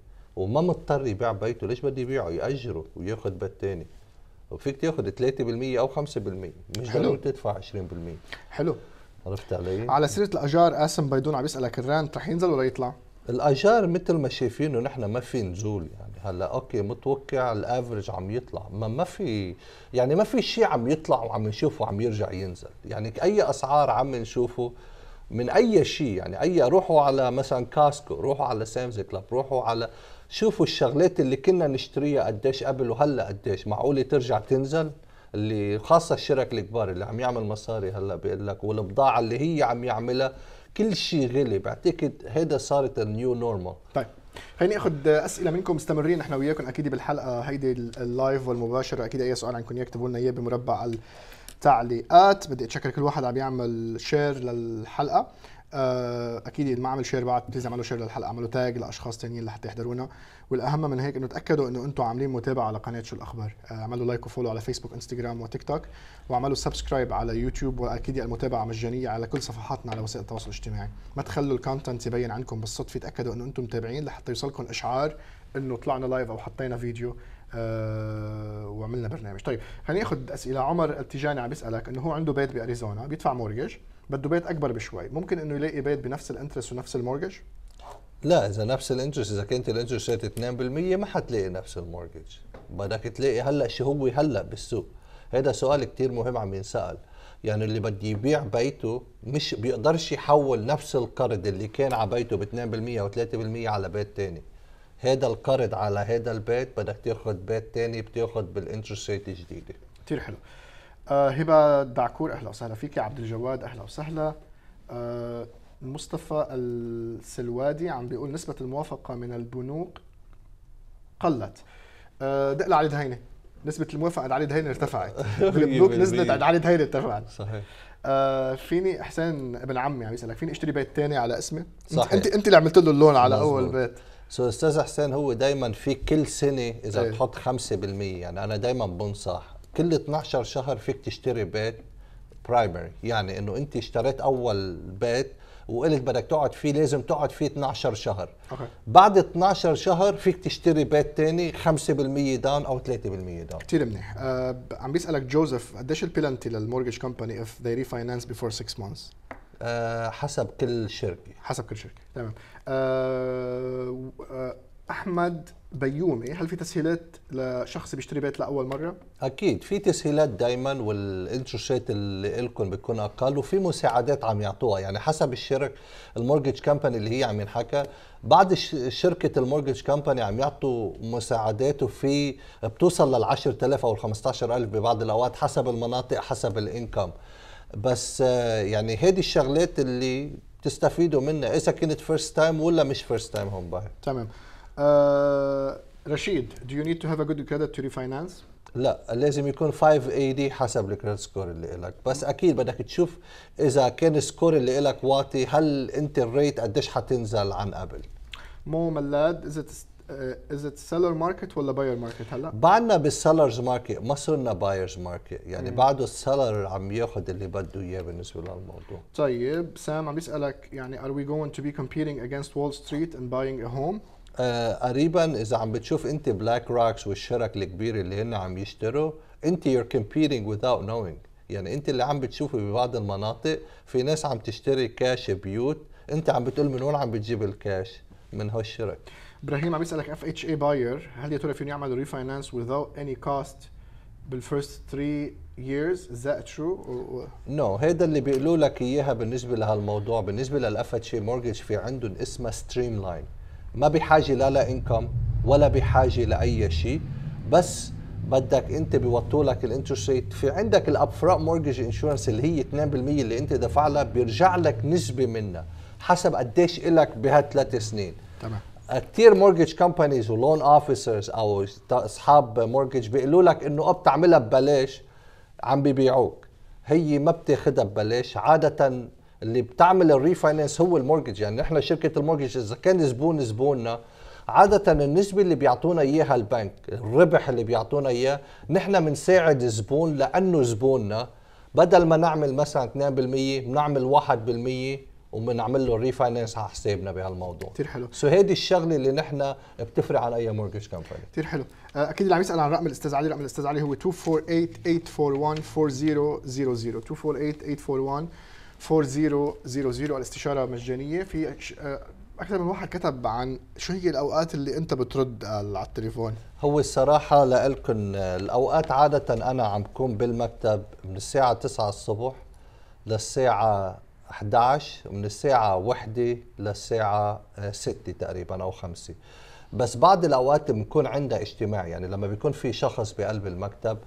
2% وما مضطر يبيع بيته ليش بده يبيعه ياجره وياخذ بيت ثاني وفيك تاخذ 3% او 5% مش ضروري تدفع 20% حلو عرفت علي؟ على سيره الاجار قاسم بيدون عم بيسالك الرانت رح ينزل ولا يطلع؟ الاجار مثل ما شايفينه نحن ما في نزول يعني هلا اوكي متوقع الافرج عم يطلع ما ما في يعني ما في شيء عم يطلع وعم نشوفه عم يرجع ينزل يعني اي اسعار عم نشوفه من اي شيء يعني اي روحوا على مثلا كاسكو روحوا على سامز كلاب روحوا على شوفوا الشغلات اللي كنا نشتريها قديش قبل وهلا قديش معقوله ترجع تنزل اللي خاصه الشرك الكبار اللي عم يعمل مصاري هلا بيقول لك والبضاعه اللي هي عم يعملها كل شيء غلي بعتقد هذا صارت النيو نورمال طيب خليني اخذ اسئله منكم مستمرين احنا وياكم اكيد بالحلقه هيدي اللايف والمباشره اكيد اي سؤال عندكم يكتبوا لنا اياه بمربع التعليقات بدي اتشكر كل واحد عم يعمل شير للحلقه آه، اكيد ما عمل شير بعد بليز اعملوا شير للحلقه اعملوا تاج لاشخاص ثانيين لحتى يحضرونا والاهم من هيك انه تاكدوا انه انتم عاملين متابعه على قناه شو الاخبار اعملوا لايك وفولو على فيسبوك انستغرام وتيك توك واعملوا سبسكرايب على يوتيوب واكيد المتابعه مجانيه على كل صفحاتنا على وسائل التواصل الاجتماعي ما تخلوا الكونتنت يبين عندكم بالصدفه تاكدوا انه انتم متابعين لحتى يوصلكم اشعار انه طلعنا لايف او حطينا فيديو أه وعملنا برنامج طيب خلينا ناخذ اسئله عمر التجاني عم بيسالك انه هو عنده بيت باريزونا بيدفع مورجج بده بيت اكبر بشوي ممكن انه يلاقي بيت بنفس الانترست ونفس المورجج لا اذا نفس الانترست اذا كانت الانترست ريت 2% ما حتلاقي نفس المورجج بدك تلاقي هلا شو هو هلا بالسوق هذا سؤال كثير مهم عم ينسال يعني اللي بده يبيع بيته مش بيقدرش يحول نفس القرض اللي كان على بيته ب 2% او 3% على بيت ثاني هذا القرض على هذا البيت بدك تاخذ بيت ثاني بتاخذ بالانترست ريت الجديده كثير حلو آه، هبه دعكور اهلا وسهلا فيك عبد الجواد اهلا وسهلا آه، مصطفى السلوادي عم بيقول نسبة الموافقة من البنوك قلت آه، دق علي دهينة نسبة الموافقة على علي دهينة ارتفعت البنوك نزلت على علي دهينة ارتفعت صحيح فيني حسين ابن عمي عم يسألك فيني اشتري بيت تاني على اسمي؟ صحيح انت انت اللي عملت له اللون على مزبوط. اول بيت سو استاذ حسين هو دايما في كل سنه اذا إيه. بتحط 5% يعني انا دايما بنصح كل 12 شهر فيك تشتري بيت برايمري يعني انه انت اشتريت اول بيت وقلت بدك تقعد فيه لازم تقعد فيه 12 شهر أوكي. بعد 12 شهر فيك تشتري بيت تاني 5% داون او 3% داون كثير منيح أه عم بيسالك جوزيف قديش البلنتي للمورجج كومباني اف they ريفاينانس بيفور 6 months آه، حسب كل شركه حسب كل شركه تمام أه, آه، احمد بيومي هل في تسهيلات لشخص بيشتري بيت لاول مره اكيد في تسهيلات دائما والانترست اللي لكم بتكون اقل وفي مساعدات عم يعطوها يعني حسب الشرك المورجج كمباني اللي هي عم ينحكى بعد شركه المورجج كمباني عم يعطوا مساعدات وفي بتوصل لل 10000 او ال 15000 ببعض الاوقات حسب المناطق حسب الانكم بس آه، يعني هذه الشغلات اللي تستفيدوا منها اذا كنت فيرست تايم ولا مش فيرست تايم هوم باير تمام آه، رشيد do you need to have a good credit to refinance؟ لا لازم يكون 5 اي دي حسب الكريدت سكور اللي لك بس اكيد بدك تشوف اذا كان السكور اللي لك واطي هل انت الريت قديش حتنزل عن قبل مو ملاد از از ات سيلر ماركت ولا باير ماركت هلا؟ بعدنا بالسيلرز ماركت ما صرنا بايرز ماركت يعني مم. بعده السيلر عم ياخذ اللي بده اياه بالنسبه للموضوع طيب سام عم بيسالك يعني ار وي جوينت تو بي كومبيتينج اجينست وول ستريت اند باينج ا هوم آه، قريبا اذا عم بتشوف انت بلاك روكس والشرك الكبير اللي هن عم يشتروا انت يور كومبيتينج وذاوت نوينج يعني انت اللي عم بتشوفه ببعض المناطق في ناس عم تشتري كاش بيوت انت عم بتقول من وين عم بتجيب الكاش من هالشرك ابراهيم عم يسالك اف اتش اي باير هل يا ترى فيهم يعملوا ريفاينانس without اني كوست بالفيرست 3 years is that true نو no, هيدا اللي بيقولوا لك اياها بالنسبه لهالموضوع بالنسبه للاف اتش اي مورجج في عندهم اسمها ستريم لاين ما بحاجه لا لانكم ولا بحاجه لاي شيء بس بدك انت بيوطوا لك الانترست ريت في عندك الاب فرونت مورجج انشورنس اللي هي 2% اللي انت دفع لها بيرجع لك نسبه منها حسب قديش الك بهالثلاث سنين تمام كثير مورجج كومبانيز ولون اوفيسرز او اصحاب مورجج بيقولوا لك انه اب بتعملها ببلاش عم ببيعوك هي ما بتاخذها ببلاش عاده اللي بتعمل الريفاينانس هو المورجج يعني احنا شركه المورجج اذا كان زبون زبوننا عادة النسبة اللي بيعطونا إياها البنك الربح اللي بيعطونا إياه نحن بنساعد الزبون لأنه زبوننا بدل ما نعمل مثلا 2% بنعمل 1% وبنعمل له ريفاينانس على حسابنا بهالموضوع كثير حلو سو هيدي الشغله اللي نحن بتفرق عن اي مورجج كمباني كثير حلو آه، اكيد اللي عم يسال عن رقم الاستاذ علي رقم الاستاذ علي هو 248 841 4000 248 841 4000 الاستشاره مجانيه في آه، اكثر من واحد كتب عن شو هي الاوقات اللي انت بترد على التليفون هو الصراحه لألكن الاوقات عاده انا عم بكون بالمكتب من الساعه 9 الصبح للساعه 11 من الساعه 1 للساعه 6 آه، تقريبا او 5 بس بعض الاوقات بنكون عندها اجتماع يعني لما بيكون في شخص بقلب المكتب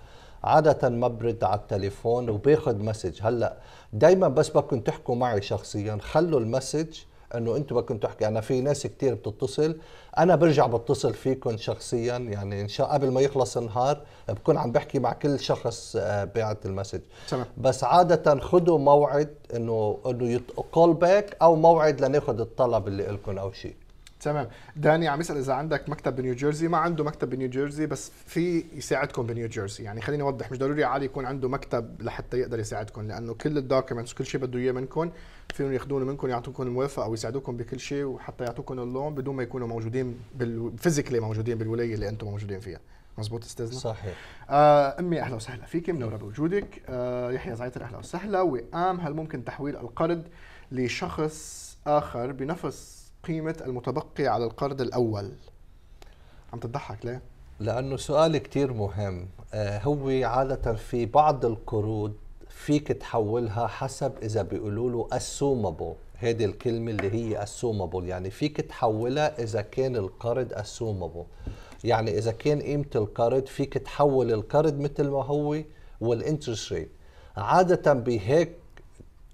عادة ما برد على التليفون وباخذ مسج هلا دائما بس بدكم تحكوا معي شخصيا خلوا المسج انه انتم بدكم تحكي انا في ناس كثير بتتصل انا برجع بتصل فيكم شخصيا يعني ان شاء قبل ما يخلص النهار بكون عم بحكي مع كل شخص آه، بعت المسج تمام. بس عاده خذوا موعد انه انه كول باك او موعد لناخذ الطلب اللي لكم او شيء تمام داني عم يسال اذا عندك مكتب بنيو جيرسي ما عنده مكتب بنيو جيرسي بس في يساعدكم بنيو جيرسي يعني خليني اوضح مش ضروري علي يكون عنده مكتب لحتى يقدر يساعدكم لانه كل الدوكيومنتس كل شيء بده اياه منكم فيهم ياخذونه منكم يعطوكم الموافقه او يساعدوكم بكل شيء وحتى يعطوكم اللون بدون ما يكونوا موجودين فيزيكلي موجودين بالولايه اللي انتم موجودين فيها مزبوط استاذنا صحيح آه امي اهلا وسهلا فيك منوره بوجودك آه يحيى زعيتر اهلا وسهلا وام هل ممكن تحويل القرض لشخص اخر بنفس قيمة المتبقي على القرض الأول عم تضحك ليه؟ لأنه سؤال كتير مهم آه، هو عادة في بعض القروض فيك تحولها حسب إذا بيقولوا له assumable هذه الكلمة اللي هي assumable يعني فيك تحولها إذا كان القرض assumable يعني إذا كان قيمة القرض فيك تحول القرض مثل ما هو والانترست ريت عادة بهيك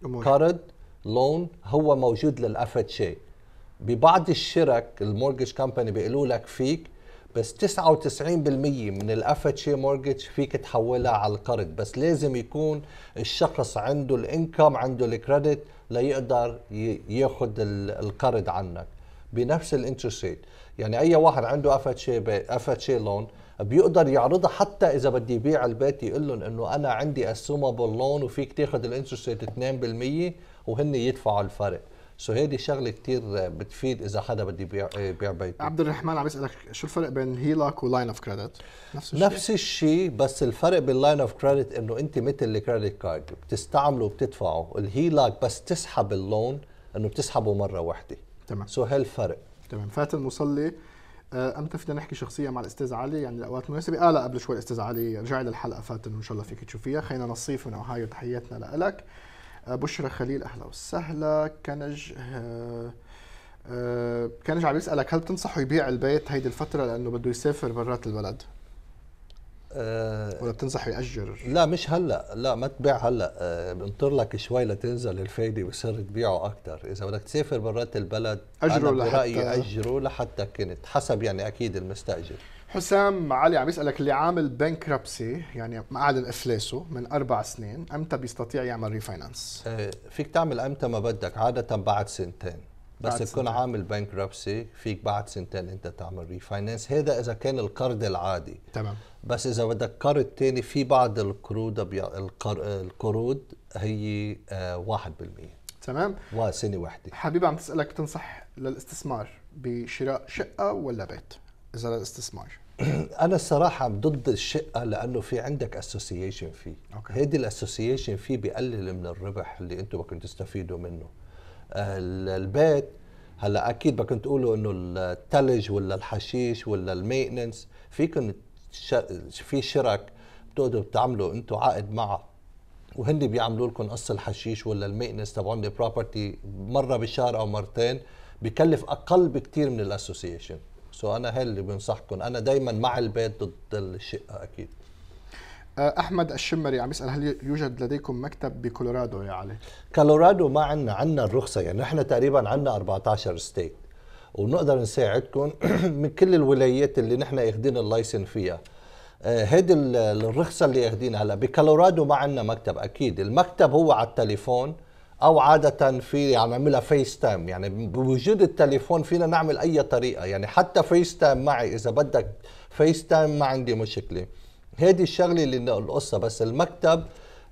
قرض لون هو موجود للأفد شيء ببعض الشرك المورجج كمباني بيقولوا لك فيك بس 99% من اتش مورجج فيك تحولها على القرض بس لازم يكون الشخص عنده الانكم عنده الكريدت ليقدر ياخذ القرض عنك بنفس الانترست ريت يعني اي واحد عنده اف اتش لون بيقدر يعرضها حتى اذا بدي يبيع البيت يقول لهم انه انا عندي اسومابل لون وفيك تاخذ الانترست ريت 2% وهن يدفعوا الفرق سو هيدي شغله كثير بتفيد اذا حدا بده يبيع إيه، بيع بيته عبد الرحمن عم يسالك شو الفرق بين هيلاك ولاين اوف كريدت نفس الشيء نفس الشيء بس الفرق باللاين اوف كريدت انه انت مثل الكريدت كارد بتستعمله وبتدفعه الهيلاك بس تسحب اللون انه بتسحبه مره واحده تمام سو هالفرق تمام فاتن مصلي امتى آه، فينا نحكي شخصيا مع الاستاذ علي يعني الاوقات المناسبه آه لا قبل شوي الاستاذ علي رجع للحلقه فاتن وان شاء الله فيك تشوفيها خلينا نصيف من اوهايو تحياتنا لك بشرى خليل اهلا وسهلا كنج آه، آه، كنج عم يسالك هل بتنصحه يبيع البيت هيدي الفتره لانه بده يسافر برات البلد؟ آه، ولا بتنصح ياجر؟ لا مش هلا، لا ما تبيع هلا، بنطر لك شوي لتنزل الفايده ويصير تبيعه اكثر، إذا بدك تسافر برات البلد اجره لحتى اجره لحتى كنت، حسب يعني اكيد المستاجر. حسام علي عم يسالك اللي عامل بنكربسي يعني معلن افلاسه من اربع سنين امتى بيستطيع يعمل ريفاينانس؟ آه، فيك تعمل امتى ما بدك عاده بعد سنتين بس تكون عامل بانكربسي فيك بعد سنتين انت تعمل ريفاينانس هذا اذا كان القرض العادي تمام بس اذا بدك قرض تاني في بعض القروض بيع... القروض هي 1% آه، تمام وسنه واحده حبيبي عم تسالك بتنصح للاستثمار بشراء شقه ولا بيت اذا للاستثمار انا الصراحه ضد الشقه لانه في عندك اسوسيشن فيه هيدي الاسوسيشن فيه بقلل من الربح اللي انتم بدكم تستفيدوا منه البيت هلا اكيد بدكم تقولوا انه الثلج ولا الحشيش ولا المينتنس فيكم في شرك بتقدروا بتعملوا انتم عقد مع وهن بيعملوا لكم قص الحشيش ولا المينتنس تبعون البروبرتي مره بالشهر او مرتين بكلف اقل بكثير من الاسوسيشن سو انا اللي بنصحكم انا دائما مع البيت ضد الشقه اكيد آه، احمد الشمري عم يسال هل يوجد لديكم مكتب بكولورادو يا علي؟ كولورادو ما عندنا عندنا الرخصه يعني نحن تقريبا عندنا 14 ستيت ونقدر نساعدكم من كل الولايات اللي نحن اخذين اللايسن فيها آه، هيدي الرخصه اللي اخذينها هلا بكولورادو ما عندنا مكتب اكيد المكتب هو على التليفون او عاده في عم نعملها فيس تايم يعني بوجود التليفون فينا نعمل اي طريقه يعني حتى فيس تايم معي اذا بدك فيس تايم ما عندي مشكله هيدي الشغله اللي القصه بس المكتب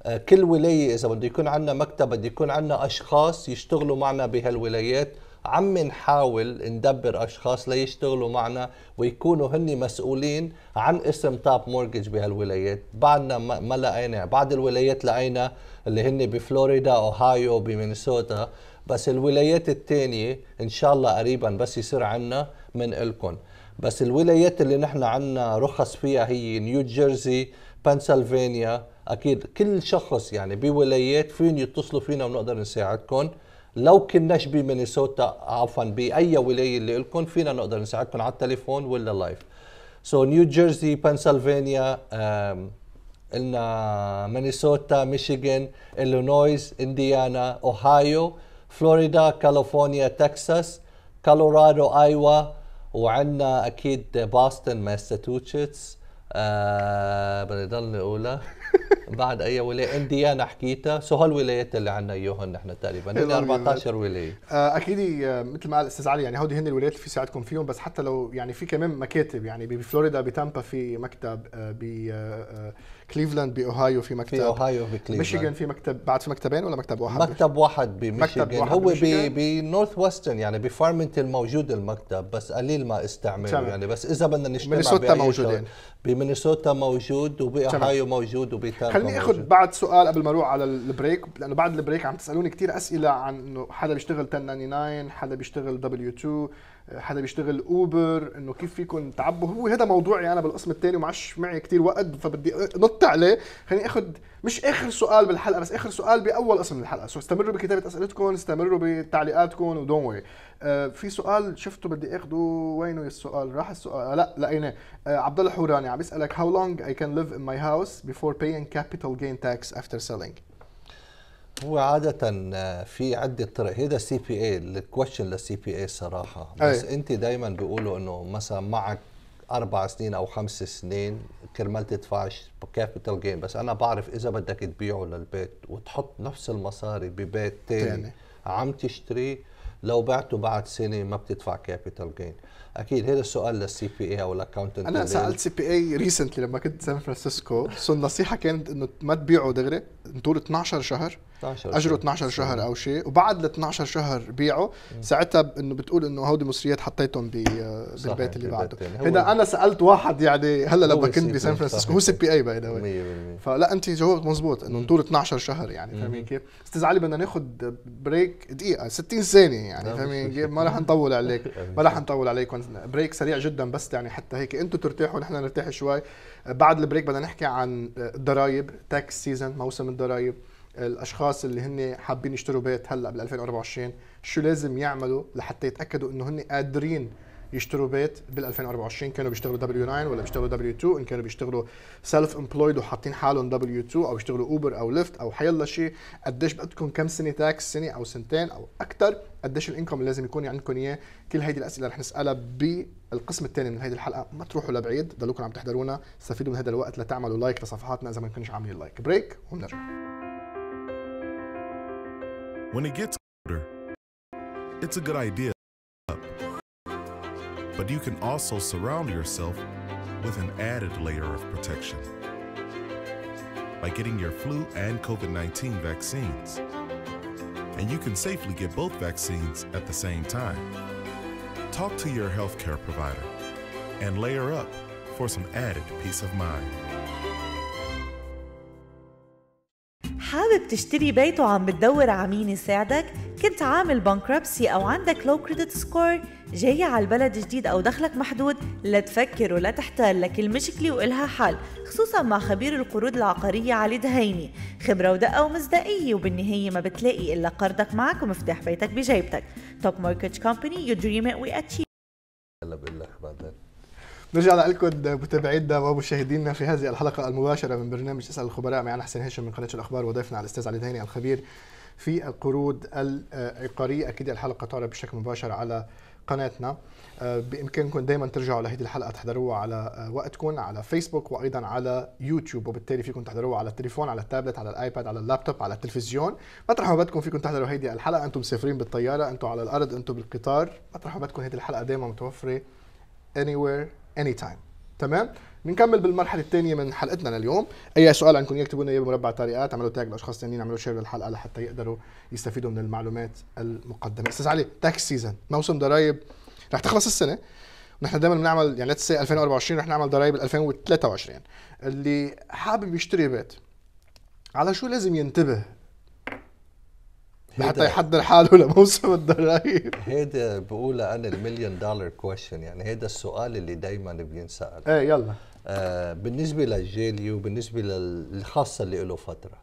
آه، كل ولايه اذا بده يكون عندنا مكتب بده يكون عندنا اشخاص يشتغلوا معنا بهالولايات عم نحاول ندبر اشخاص ليشتغلوا معنا ويكونوا هن مسؤولين عن اسم تاب مورجج بهالولايات بعدنا ما لقينا بعض الولايات لقينا اللي هن بفلوريدا اوهايو بمينيسوتا بس الولايات الثانيه ان شاء الله قريبا بس يصير عنا من الكم بس الولايات اللي نحن عنا رخص فيها هي نيو جيرسي بنسلفانيا اكيد كل شخص يعني بولايات فين يتصلوا فينا ونقدر نساعدكم لو كناش بمينيسوتا عفوا باي ولايه اللي لكم فينا نقدر نساعدكم على التليفون ولا لايف سو نيو جيرسي بنسلفانيا قلنا مينيسوتا ميشيغان الينويز انديانا اوهايو فلوريدا كاليفورنيا تكساس كولورادو ايوا وعندنا اكيد بوسطن ماساتشوستس آه بنضل نقولها بعد اي ولايه انديانا حكيتها سو هالولايات اللي عندنا اياهم نحن تقريبا هن 14 ولايه آه، اكيد مثل ما قال الاستاذ علي يعني هودي هن الولايات اللي في ساعدكم فيهم بس حتى لو يعني في كمان مكاتب يعني بفلوريدا بتامبا في مكتب آه، ب آه، كليفلاند باوهايو في مكتب في اوهايو بكليفلاند ميشيغان في مكتب بعد في مكتبين ولا مكتب واحد مكتب واحد بميشيغان هو بنورث ويسترن يعني بفارمنتن موجود المكتب بس قليل ما استعمله يعني بس اذا بدنا نشتغل بمينيسوتا موجودين بمينيسوتا موجود وباوهايو موجود وبتامبا خليني اخذ بعد سؤال قبل ما اروح على البريك لانه بعد البريك عم تسالوني كثير اسئله عن انه حدا بيشتغل 1099 حدا بيشتغل W2 حدا بيشتغل اوبر انه كيف فيكم تعبوا هو هذا موضوعي يعني انا بالقسم الثاني ومعش معي كثير وقت فبدي نط عليه خليني اخذ مش اخر سؤال بالحلقه بس اخر سؤال باول قسم الحلقه سو استمروا بكتابه اسئلتكم استمروا بتعليقاتكم ودون وي آه، في سؤال شفته بدي اخده وينه السؤال راح السؤال لا لقيناه آه عبد الله حوراني عم بيسالك how long I can live in my house before paying capital gain tax after selling هو عادة آه، في عدة طرق هيدا سي السي بي اي الكويشن للسي بي اي صراحة بس أي. انت دايما بيقولوا انه مثلا معك اربع سنين او خمس سنين كرمال تدفع كابيتال جين بس انا بعرف اذا بدك تبيعه للبيت وتحط نفس المصاري ببيت تاني عم تشتريه لو بعته بعد سنه ما بتدفع كابيتال جين اكيد هذا السؤال للسي بي اي او الاكونتنت انا سالت سي بي اي ريسنتلي لما كنت سان فرانسيسكو سو النصيحه كانت انه ما تبيعه دغري طول 12 شهر اجره 12 شهر او شيء وبعد ال 12 شهر بيعه ساعتها انه بتقول انه هودي مصريات حطيتهم آه، بالبيت اللي بعده هذا انا سالت واحد يعني هلا لما كنت بسان فرانسيسكو هو سي بي اي باي ذا فلا انت جوابك مزبوط انه طول 12 شهر يعني فاهمين كيف؟ استاذ علي بدنا ناخذ بريك دقيقه 60 ثانيه يعني فاهمين كيف؟ ما رح نطول عليك ما رح نطول عليكم بريك سريع جدا بس يعني حتى هيك انتم ترتاحوا نحن نرتاح شوي بعد البريك بدنا نحكي عن آه، الضرايب تاكس سيزون موسم الضرايب الاشخاص اللي هن حابين يشتروا بيت هلا بال 2024 شو لازم يعملوا لحتى يتاكدوا انه هن قادرين يشتروا بيت بال 2024 كانوا بيشتغلوا دبليو 9 ولا بيشتغلوا دبليو 2 ان كانوا بيشتغلوا سيلف امبلويد وحاطين حالهم دبليو 2 او بيشتغلوا اوبر او ليفت او حيلا شيء قديش بدكم كم سنه تاكس سنه او سنتين او اكثر قديش الانكم اللي لازم يكون عندكم اياه كل هيدي الاسئله رح نسالها بالقسم الثاني من هيدي الحلقه ما تروحوا لبعيد ضلوكم عم تحضرونا استفيدوا من هذا الوقت لتعملوا لايك لصفحاتنا اذا ما كنتش عاملين لايك بريك وبنرجع When it gets colder, it's a good idea but you can also surround yourself with an added layer of protection by getting your flu and COVID 19 vaccines. And you can safely get both vaccines at the same time. Talk to your healthcare provider and layer up for some added peace of mind. حابب تشتري بيت وعم بتدور عمين يساعدك كنت عامل بانكربسي او عندك لو كريدت سكور جاي على البلد جديد او دخلك محدود لا تفكر ولا تحتار لك المشكله والها حل خصوصا مع خبير القروض العقاريه علي دهيني خبره ودقه ومصداقيه وبالنهايه ما بتلاقي الا قرضك معك ومفتاح بيتك بجيبتك توب ماركت كومباني يو دريم ات وي اتشيف هلا نرجع لكم متابعينا ومشاهدينا في هذه الحلقه المباشره من برنامج اسال الخبراء معنا حسين هشام من قناه الاخبار وضيفنا الاستاذ علي دهيني الخبير في القروض العقاريه اكيد الحلقه تعرض بشكل مباشر على قناتنا آه، بامكانكم دائما ترجعوا لهذه الحلقه تحضروها على آه، وقتكم على فيسبوك وايضا على يوتيوب وبالتالي فيكم تحضروها على التليفون على التابلت على الايباد على اللابتوب على التلفزيون مطرح ما بدكم فيكم تحضروا هذه الحلقه انتم مسافرين بالطياره انتم على الارض انتم بالقطار مطرح ما بدكم هذه الحلقه دائما متوفره anywhere اني تايم تمام بنكمل بالمرحله الثانيه من حلقتنا لليوم اي سؤال عندكم يكتبوا لنا اياه بمربع التعليقات اعملوا تاج لاشخاص ثانيين اعملوا شير للحلقه لحتى يقدروا يستفيدوا من المعلومات المقدمه استاذ علي تاكس سيزون موسم ضرايب رح تخلص السنه نحن دائما بنعمل يعني ليتس 2024 رح نعمل ضرايب 2023 اللي حابب يشتري بيت على شو لازم ينتبه لحتى يحضر حاله لموسم الضرايب هيدا بقولها انا المليون دولار كويشن يعني هيدا السؤال اللي دائما بينسال ايه يلا آه بالنسبه للجيلي وبالنسبه للخاصه اللي له فتره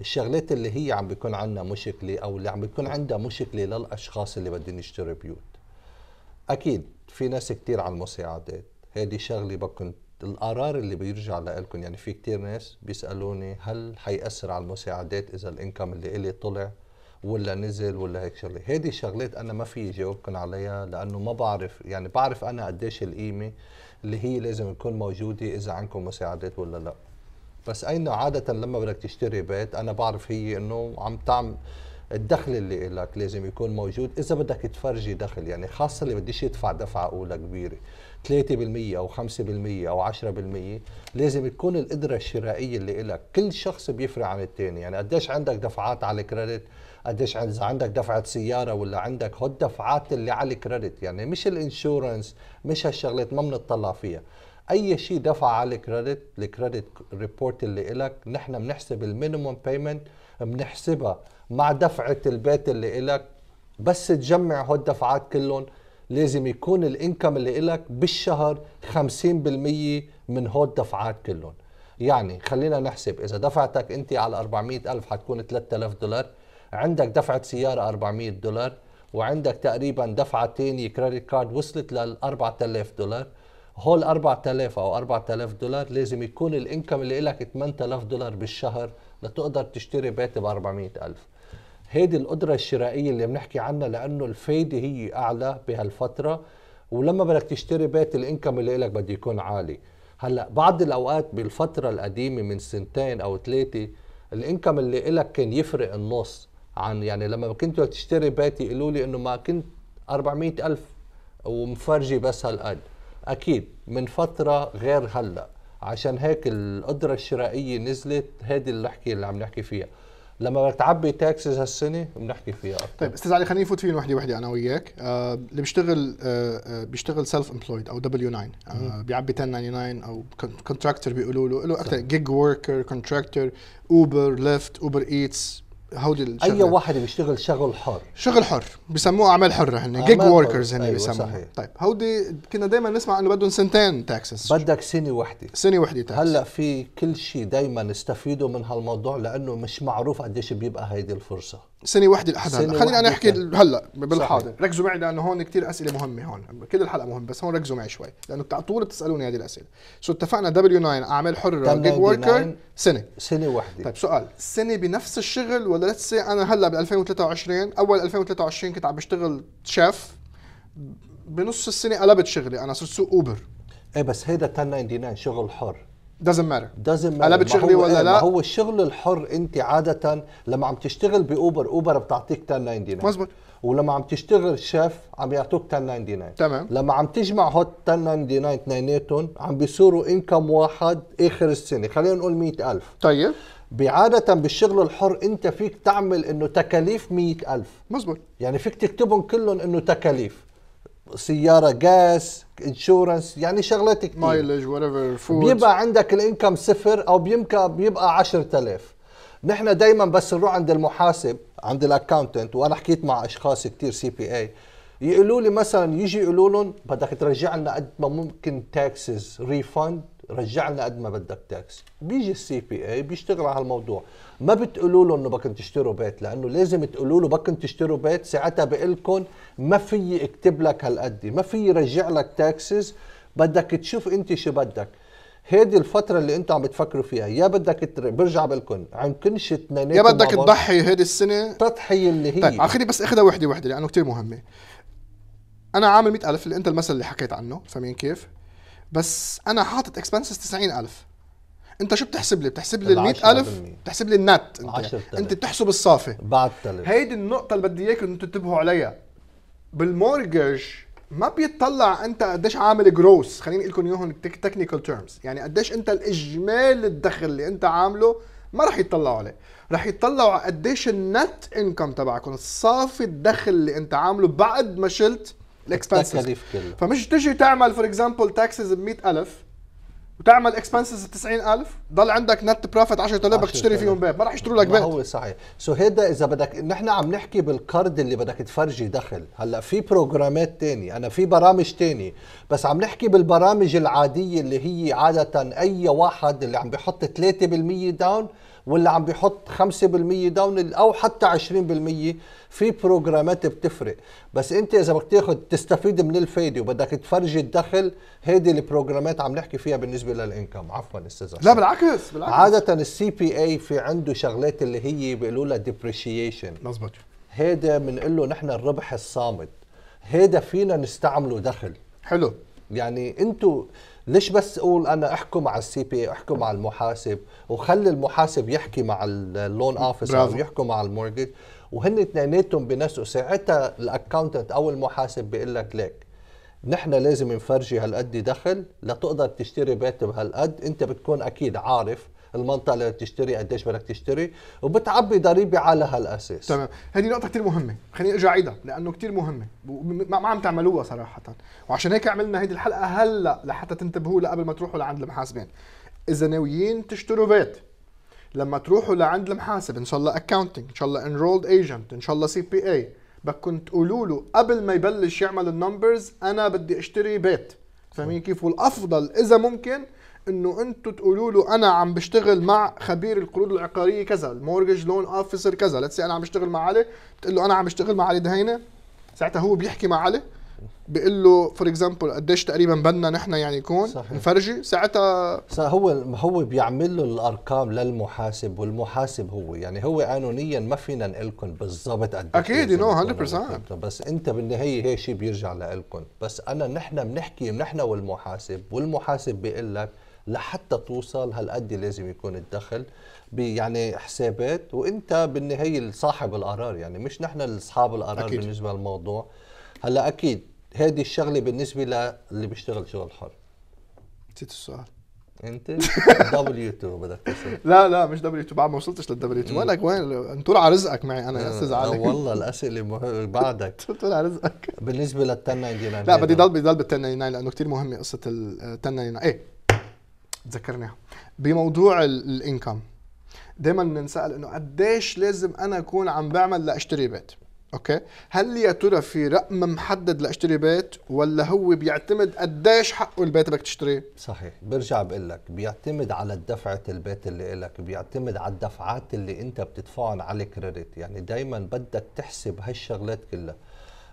الشغلات اللي هي عم بيكون عندنا مشكله او اللي عم بيكون عندها مشكله للاشخاص اللي بدهم يشتروا بيوت اكيد في ناس كثير على المساعدات هيدي شغله بكون القرار اللي بيرجع لكم يعني في كثير ناس بيسالوني هل حيأثر على المساعدات اذا الانكم اللي الي طلع ولا نزل ولا هيك شغله هيدي الشغلات انا ما في جاوبكم عليها لانه ما بعرف يعني بعرف انا قديش القيمه اللي هي لازم تكون موجوده اذا عندكم مساعدات ولا لا بس اين عاده لما بدك تشتري بيت انا بعرف هي انه عم تعمل الدخل اللي لك لازم يكون موجود اذا بدك تفرجي دخل يعني خاصه اللي بديش يدفع دفعه اولى كبيره 3% او 5% او 10% لازم تكون القدره الشرائيه اللي لك كل شخص بيفرق عن الثاني يعني قديش عندك دفعات على الكريدت قديش اذا عندك دفعه سياره ولا عندك هو الدفعات اللي على الكريدت يعني مش الانشورنس مش هالشغلات ما بنطلع فيها اي شيء دفع على الكريدت الكريدت ريبورت اللي لك نحن بنحسب المينيموم بيمنت بنحسبها مع دفعه البيت اللي لك بس تجمع هو الدفعات كلهم لازم يكون الانكم اللي لك بالشهر 50% من هو الدفعات كلهم يعني خلينا نحسب اذا دفعتك انت على 400 الف حتكون 3000 دولار عندك دفعة سيارة 400 دولار وعندك تقريبا دفعة تانية كريدت كارد وصلت لل 4000 دولار هول 4000 او 4000 دولار لازم يكون الانكم اللي لك 8000 دولار بالشهر لتقدر تشتري بيت ب 400000 هيدي القدرة الشرائية اللي بنحكي عنها لأنه الفايدة هي أعلى بهالفترة ولما بدك تشتري بيت الانكم اللي لك بده يكون عالي هلا بعض الأوقات بالفترة القديمة من سنتين أو ثلاثة الانكم اللي لك كان يفرق النص عن يعني لما كنت تشتري بيتي قالوا لي انه ما كنت 400 ألف ومفرجي بس هالقد اكيد من فتره غير هلا عشان هيك القدره الشرائيه نزلت هذه الحكي اللي عم نحكي فيها لما بتعبي تاكسز هالسنه بنحكي فيها اكثر طيب استاذ علي خليني فوت فيهم وحده وحده انا وياك آه اللي بيشتغل آه, آه، بيشتغل سيلف امبلويد او دبليو 9 آه بيعبي 1099 او كونتراكتور بيقولوا له له اكثر جيج وركر كونتراكتور اوبر ليفت اوبر ايتس هودي اي واحد بيشتغل شغل حر شغل حر بسموه اعمال حره هن جيج وركرز هن أيوة صحيح. طيب هودي كنا دائما نسمع انه بدهم سنتين تاكسس بدك سنه وحده سنه وحده تاكسس هلا في كل شيء دائما استفيدوا من هالموضوع لانه مش معروف قديش بيبقى هيدي الفرصه سنه واحده الاحداث هلا خليني انا احكي هلا بالحاضر ركزوا معي لانه هون كثير اسئله مهمه هون كل الحلقه مهمه بس هون ركزوا معي شوي لانه على طول بتسالوني هذه الاسئله سو اتفقنا دبليو 9 اعمال حره جيج وركر سنه سنه واحده طيب سؤال سنه بنفس الشغل ولا لتس انا هلا بال 2023 اول 2023 كنت عم بشتغل شيف بنص السنه قلبت شغلي انا صرت سوق اوبر ايه بس هيدا 1099 شغل حر دازنت ماتر دازنت ماتر قلبت شغلي ولا إيه، لا هو الشغل الحر انت عاده لما عم تشتغل باوبر اوبر بتعطيك 1099 مزبوط ولما عم تشتغل شيف عم يعطوك 1099 تمام لما عم تجمع هوت 1099 اثنيناتهم عم بيصيروا انكم واحد اخر السنه خلينا نقول 100000 طيب بعادة بالشغل الحر انت فيك تعمل انه تكاليف مية ألف مزبوط يعني فيك تكتبهم كلهم انه تكاليف سياره غاز انشورنس يعني شغلات كثير مايلج وريفر فود بيبقى عندك الانكم صفر او بيمكن بيبقى 10000 نحن دائما بس نروح عند المحاسب عند الاكاونتنت وانا حكيت مع اشخاص كثير سي بي اي يقولوا لي مثلا يجي يقولوا لهم بدك ترجع لنا قد ما ممكن تاكسز ريفند رجع لنا قد ما بدك تاكس بيجي السي بي اي بيشتغل على هالموضوع ما بتقولوا له انه بدكم تشتروا بيت لانه لازم تقولوا له بدكم تشتروا بيت ساعتها بقول لكم ما في اكتب لك هالقد ما في يرجع لك تاكسز بدك تشوف انت شو بدك هيدي الفترة اللي انتم عم بتفكروا فيها يا بدك تر... برجع بقول عم كنش اثنيناتهم يا بدك تضحي هيدي السنة تضحية اللي هي طيب خليني بس اخذها وحدة وحدة لأنه كثير مهمة أنا عامل 100000 اللي أنت المثل اللي حكيت عنه فاهمين كيف؟ بس أنا حاطط اكسبنسز 90000 انت شو بتحسب لي بتحسب لي ال 100000 بتحسب لي النت انت انت بتحسب الصافي بعد 3 هيدي النقطه اللي بدي اياكم تنتبهوا عليها بالمورجج ما بيطلع انت قديش عامل جروس خليني اقول لكم اياهم تكنيكال تيرمز يعني قديش انت الاجمالي الدخل اللي انت عامله ما راح يطلعوا عليه راح يطلعوا قديش النت انكم تبعكم الصافي الدخل اللي انت عامله بعد ما شلت الاكسبنسز فمش تجي تعمل فور اكزامبل تاكسز ب 100000 وتعمل اكسبنسز 90000 ضل عندك نت بروفيت 10000 بدك تشتري فيهم بيت ما راح يشتروا لك بيت هو صحيح سو هيدا اذا بدك نحن عم نحكي بالكارد اللي بدك تفرجي دخل هلا في بروجرامات تاني انا في برامج تاني بس عم نحكي بالبرامج العاديه اللي هي عاده اي واحد اللي عم بحط 3% داون واللي عم بيحط 5% داون او حتى 20% في بروجرامات بتفرق بس انت اذا بدك تاخذ تستفيد من الفايده وبدك تفرجي الدخل هيدي البروجرامات عم نحكي فيها بالنسبه للانكم عفوا استاذ لا بالعكس بالعكس عاده السي بي اي في عنده شغلات اللي هي بيقولوا لها ديبريشيشن مزبوط هيدا بنقول له نحن الربح الصامت هيدا فينا نستعمله دخل حلو يعني انتم ليش بس اقول انا احكم على السي بي احكم على المحاسب وخلي المحاسب يحكي مع اللون اوفيسر او يحكم مع المورجج وهن اثنيناتهم بنفسه ساعتها الاكونتنت او المحاسب بيقول لك ليك نحن لازم نفرجي هالقد دخل لتقدر تشتري بيت بهالقد انت بتكون اكيد عارف المنطقه اللي بتشتري قديش بدك تشتري وبتعبي ضريبه على هالاساس تمام هذه نقطه كثير مهمه خليني ارجع اعيدها لانه كثير مهمه ما عم تعملوها صراحه وعشان هيك عملنا هذه الحلقه هلا لحتى تنتبهوا لها قبل ما تروحوا لعند المحاسبين اذا ناويين تشتروا بيت لما تروحوا لعند المحاسب ان شاء الله اكاونتنج ان شاء الله انرولد ايجنت ان شاء الله سي بي اي بدكم تقولوا له قبل ما يبلش يعمل النمبرز انا بدي اشتري بيت فاهمين كيف والافضل اذا ممكن انه انتم تقولوا له انا عم بشتغل مع خبير القروض العقاريه كذا المورجج لون اوفيسر كذا ليتس انا عم بشتغل مع علي بتقول له انا عم بشتغل مع علي دهينه ساعتها هو بيحكي مع علي بيقول له فور اكزامبل قديش تقريبا بدنا نحن يعني يكون نفرجي ساعتها هو هو بيعمل له الارقام للمحاسب والمحاسب هو يعني هو قانونيا ما فينا لكم بالضبط قد اكيد نو 100% بس انت بالنهايه هي شيء بيرجع لكم بس انا نحن بنحكي نحن والمحاسب والمحاسب بيقول لك لحتى توصل هالقد لازم يكون الدخل يعني حسابات وانت بالنهايه صاحب القرار يعني مش نحن اصحاب القرار أكيد. بالنسبه للموضوع هلا اكيد هذه الشغله بالنسبه للي بيشتغل شغل حر نسيت السؤال انت دبليو 2 بدك لا لا مش دبليو 2 بعد ما وصلتش للدبليو 2 ولك وين انت على رزقك معي انا يا آه، استاذ علي آه، والله الاسئله بعدك طول على رزقك بالنسبه لل 1099 لا بدي ضل بدي ضل بال 1099 لانه كثير مهمه قصه ال 1099 ايه تذكرني بموضوع الانكم دائما بنسال انه قديش لازم انا اكون عم بعمل لاشتري بيت اوكي هل يا ترى في رقم محدد لاشتري بيت ولا هو بيعتمد قديش حقه البيت بدك تشتريه صحيح برجع بقول لك بيعتمد على دفعه البيت اللي لك بيعتمد على الدفعات اللي انت بتدفعهم على الكريدت يعني دائما بدك تحسب هالشغلات كلها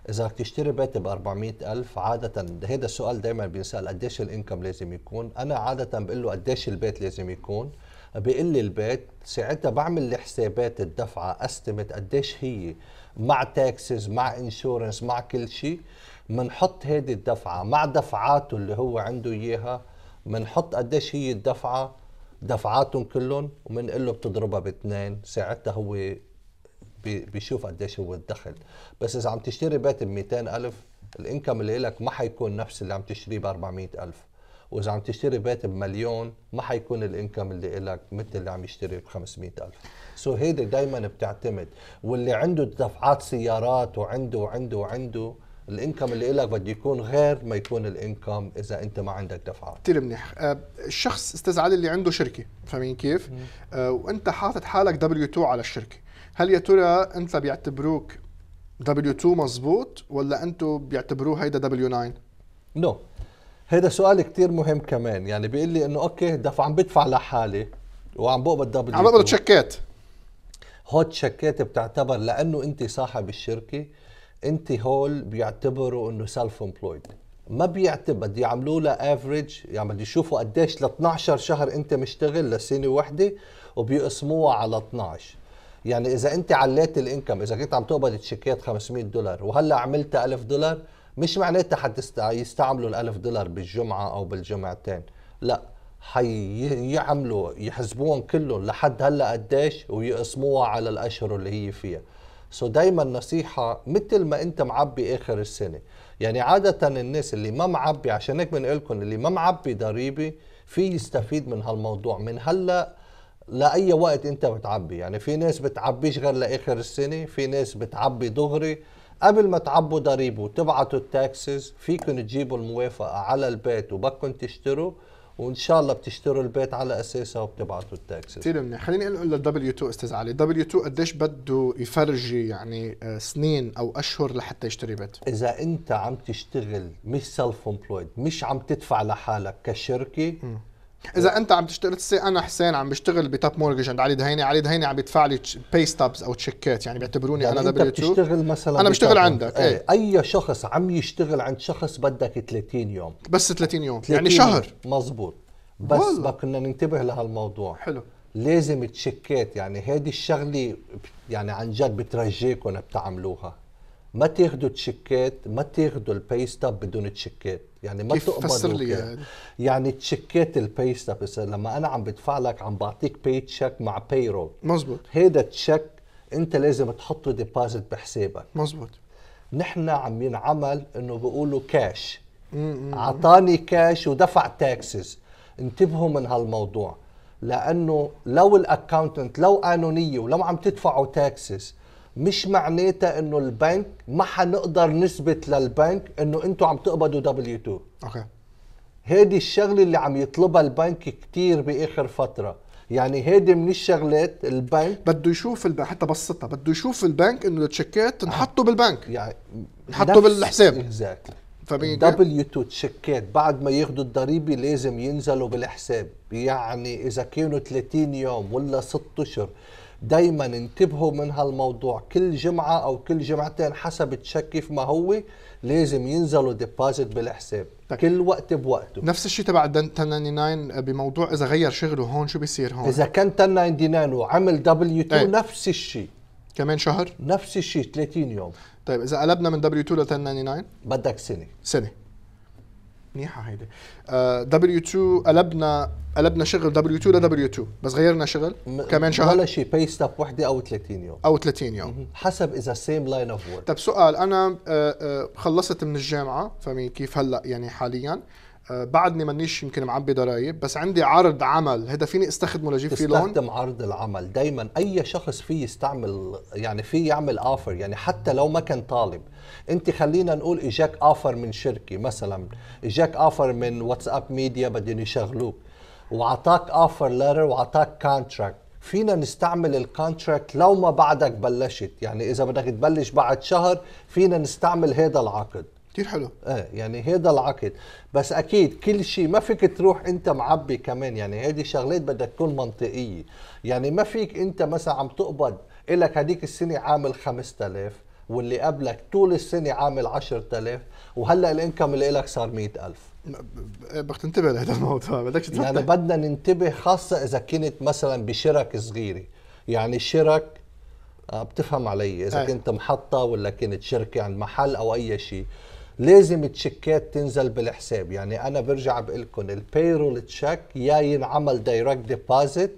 اذا بدك تشتري بيت ب 400000 عاده هذا السؤال دائما بينسال قديش الانكم لازم يكون انا عاده بقول له قديش البيت لازم يكون بيقول لي البيت ساعتها بعمل لي حسابات الدفعه استمت قديش هي مع تاكسز مع انشورنس مع كل شيء بنحط هذه الدفعه مع دفعاته اللي هو عنده اياها بنحط قديش هي الدفعه دفعاتهم كلهم وبنقول له بتضربها باثنين ساعتها هو بيشوف قديش هو الدخل بس اذا عم تشتري بيت ب 200000 الانكم اللي لك ما حيكون نفس اللي عم تشتريه ب 400000 واذا عم تشتري بيت بمليون ما حيكون الانكم اللي لك مثل اللي عم يشتري ب 500000 سو so هيدي دائما بتعتمد واللي عنده دفعات سيارات وعنده وعنده وعنده الانكم اللي لك بده يكون غير ما يكون الانكم اذا انت ما عندك دفعات كثير منيح أه، الشخص استاذ علي اللي عنده شركه فاهمين كيف أه، وانت حاطط حالك دبليو 2 على الشركه هل يا ترى انت بيعتبروك W2 مزبوط ولا انتم بيعتبروه هيدا W9 نو no. هيدا سؤال كتير مهم كمان يعني بيقول لي انه اوكي دفع عم بدفع لحالي وعم بقبض دبليو عم بقبض تشيكات هوت تشيكات بتعتبر لانه انت صاحب الشركه انت هول بيعتبروا انه سيلف امبلويد ما بيعتبر بده يعملوا لها افريج يعني بده يشوفوا قديش ل 12 شهر انت مشتغل لسنه وحده وبيقسموها على 12 يعني اذا انت عليت الانكم اذا كنت عم تقبض تشيكات 500 دولار وهلا عملت 1000 دولار مش معناتها يستعملوا ال 1000 دولار بالجمعه او بالجمعتين لا حيعملوا حي يحسبوهم كلهم لحد هلا قديش ويقسموها على الاشهر اللي هي فيها سو دائما نصيحه مثل ما انت معبي اخر السنه يعني عاده الناس اللي ما معبي عشان هيك بنقول لكم اللي ما معبي ضريبه في يستفيد من هالموضوع من هلا لاي وقت انت بتعبي يعني في ناس بتعبيش غير لاخر السنه في ناس بتعبي دغري قبل ما تعبوا ضريبه وتبعتوا التاكسز فيكم تجيبوا الموافقه على البيت وبكن تشتروا وان شاء الله بتشتروا البيت على اساسها وبتبعتوا التاكسز كثير منيح خليني انقل للدبليو 2 استاذ علي دبليو 2 قديش بده يفرجي يعني آه، سنين او اشهر لحتى يشتري بيت اذا انت عم تشتغل مش سيلف امبلويد مش عم تدفع لحالك كشركه م. اذا انت عم تشتغل سي انا حسين عم بشتغل بتاب مورجج عند علي دهيني علي دهيني عم بيدفع لي باي ستابس او تشيكات يعني بيعتبروني يعني انا دبليو 2 بتشتغل مثلا انا بشتغل عندك إيه، إيه. اي شخص عم يشتغل عند شخص بدك 30 يوم بس 30 يوم 30 يعني شهر مزبوط بس والله. بدنا ننتبه لهالموضوع حلو لازم تشيكات يعني هذه الشغله يعني عن جد بترجيكم بتعملوها ما تاخذوا تشيكات ما تاخذوا الباي ستاب بدون تشيكات يعني ما كيف لي يعني, يعني تشيكات الباي ستاب لما انا عم بدفع لك عم بعطيك باي تشيك مع باي رول مزبوط هيدا التشيك انت لازم تحطه ديبازيت بحسابك مزبوط نحن عم ينعمل انه بيقولوا كاش اعطاني كاش ودفع تاكسز انتبهوا من هالموضوع لانه لو الاكونتنت لو قانونيه ولو عم تدفعوا تاكسز مش معناتها انه البنك ما حنقدر نثبت للبنك انه انتم عم تقبضوا دبليو 2 اوكي هيدي الشغله اللي عم يطلبها البنك كثير باخر فتره يعني هيدي من الشغلات البنك بده يشوف البنك حتى بسطها بده يشوف البنك انه التشيكات انحطوا آه. بالبنك يعني انحطوا بالحساب اكزاكتلي دبليو 2 تشيكات بعد ما ياخذوا الضريبه لازم ينزلوا بالحساب يعني اذا كانوا 30 يوم ولا 6 اشهر دايما انتبهوا من هالموضوع كل جمعة أو كل جمعتين حسب تشك كيف ما هو لازم ينزلوا ديبازيت بالحساب طيب. كل وقت بوقته نفس الشيء تبع 1099 بموضوع اذا غير شغله هون شو بيصير هون اذا كان 1099 وعمل دبليو 2 ايه. نفس الشيء كمان شهر نفس الشيء 30 يوم طيب اذا قلبنا من دبليو 2 ل 1099 بدك سنه سنه منيحه هيدي دبليو آه، 2 قلبنا قلبنا شغل دبليو 2 لدبليو 2 بس غيرنا شغل م... كمان شهر ولا شيء باي ستاب وحده او 30 يوم او 30 يوم حسب اذا سيم لاين اوف ورك طيب سؤال انا آه، آه، خلصت من الجامعه فمن كيف هلا يعني حاليا آه، بعدني مانيش يمكن معبي ضرائب بس عندي عرض عمل هذا فيني استخدمه لجيب فيه لون تستخدم عرض العمل دايما اي شخص فيه يستعمل يعني فيه يعمل اوفر يعني حتى لو ما كان طالب انت خلينا نقول اجاك اوفر من شركه مثلا اجاك اوفر من واتساب ميديا بدهم يشغلوك وعطاك اوفر ليتر وعطاك كونتراكت فينا نستعمل الكونتراكت لو ما بعدك بلشت يعني اذا بدك تبلش بعد شهر فينا نستعمل هذا العقد كتير حلو ايه يعني هيدا العقد بس اكيد كل شيء ما فيك تروح انت معبي كمان يعني هيدي شغلات بدها تكون منطقيه يعني ما فيك انت مثلا عم تقبض لك هديك السنه عامل 5000 واللي قبلك طول السنه عامل 10000 وهلا الانكم اللي لك صار 100000 إيه، بدك تنتبه لهذا الموضوع بدك تتفتح يعني بدنا ننتبه خاصه اذا كنت مثلا بشرك صغيره يعني شرك آه، بتفهم علي اذا أي. كنت محطه ولا كنت شركه عند محل او اي شيء لازم تشيكات تنزل بالحساب يعني انا برجع بقول لكم البيرول تشيك يا ينعمل دايركت ديبوزيت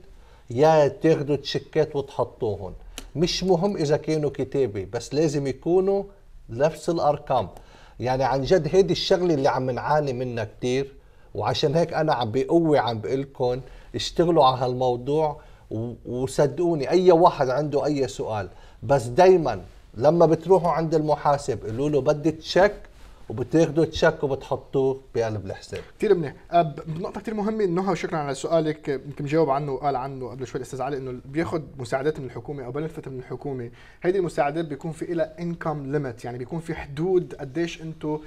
يا تاخذوا تشيكات وتحطوهم مش مهم اذا كانوا كتابي بس لازم يكونوا نفس الارقام يعني عن جد هيدي الشغله اللي عم نعاني منها كثير وعشان هيك انا عم بقوه عم بقول لكم اشتغلوا على هالموضوع وصدقوني اي واحد عنده اي سؤال بس دايما لما بتروحوا عند المحاسب قولوا له بدي تشيك وبتاخذوا تشك وبتحطوه بقلب الحساب كثير منيح آه، نقطة كثير مهمة انه شكرا على سؤالك يمكن جاوب عنه وقال عنه قبل شوي الاستاذ علي انه بياخذ مساعدات من الحكومة او بنفت من الحكومة هيدي المساعدات بيكون في لها انكم ليميت يعني بيكون في حدود قديش انتم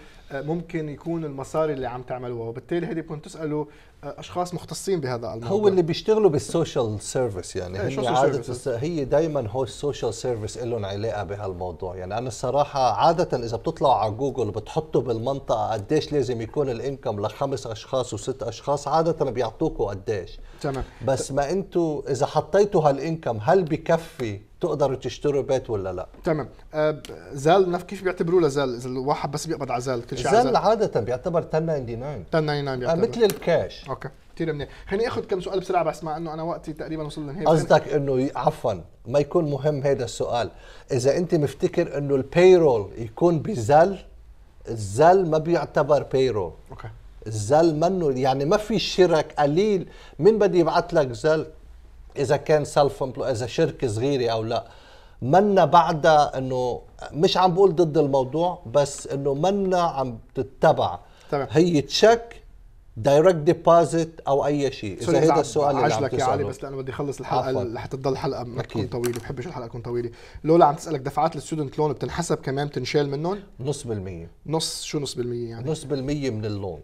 ممكن يكون المصاري اللي عم تعملوها وبالتالي هذه بدكم تسالوا آه، اشخاص مختصين بهذا الموضوع هو اللي بيشتغلوا بالسوشيال سيرفيس يعني إيه، هي عاده هي دائما هو السوشيال سيرفيس لهم علاقه بهالموضوع يعني انا الصراحه عاده اذا بتطلعوا على جوجل بتحطوا بالمنطقه قديش لازم يكون الانكم لخمس اشخاص وست اشخاص عاده بيعطوكوا قديش تمام بس ما انتم اذا حطيتوا هالانكم هل بكفي تقدروا تشتروا بيت ولا لا تمام آه، زال نف كيف بيعتبروه لزال اذا الواحد بس بيقبض على زال كل شيء زال عاده بيعتبر 1099 1099 آه، بيعتبر مثل الكاش اوكي كثير منيح خليني اخذ كم سؤال بسرعه بس مع انه انا وقتي تقريبا وصل لنهايه قصدك انه عفوا ما يكون مهم هذا السؤال اذا انت مفتكر انه البيرول يكون بزل الزل ما بيعتبر بيرول اوكي الزل منه يعني ما في شرك قليل مين بده يبعث لك زل اذا كان سيلف اذا شركه صغيره او لا منا بعدها انه مش عم بقول ضد الموضوع بس انه منا عم تتبع طبعا. هي تشيك دايركت ديبوزيت او اي شيء اذا هذا السؤال اللي عم تساله يا علي بس لانه بدي اخلص الحلقه لحتى تضل الحلقه ما تكون طويله بحبش الحلقه تكون طويله لولا عم تسالك دفعات الستودنت لون بتنحسب كمان بتنشال منهم نص بالمية نص شو نص بالمية يعني نص بالمية من اللون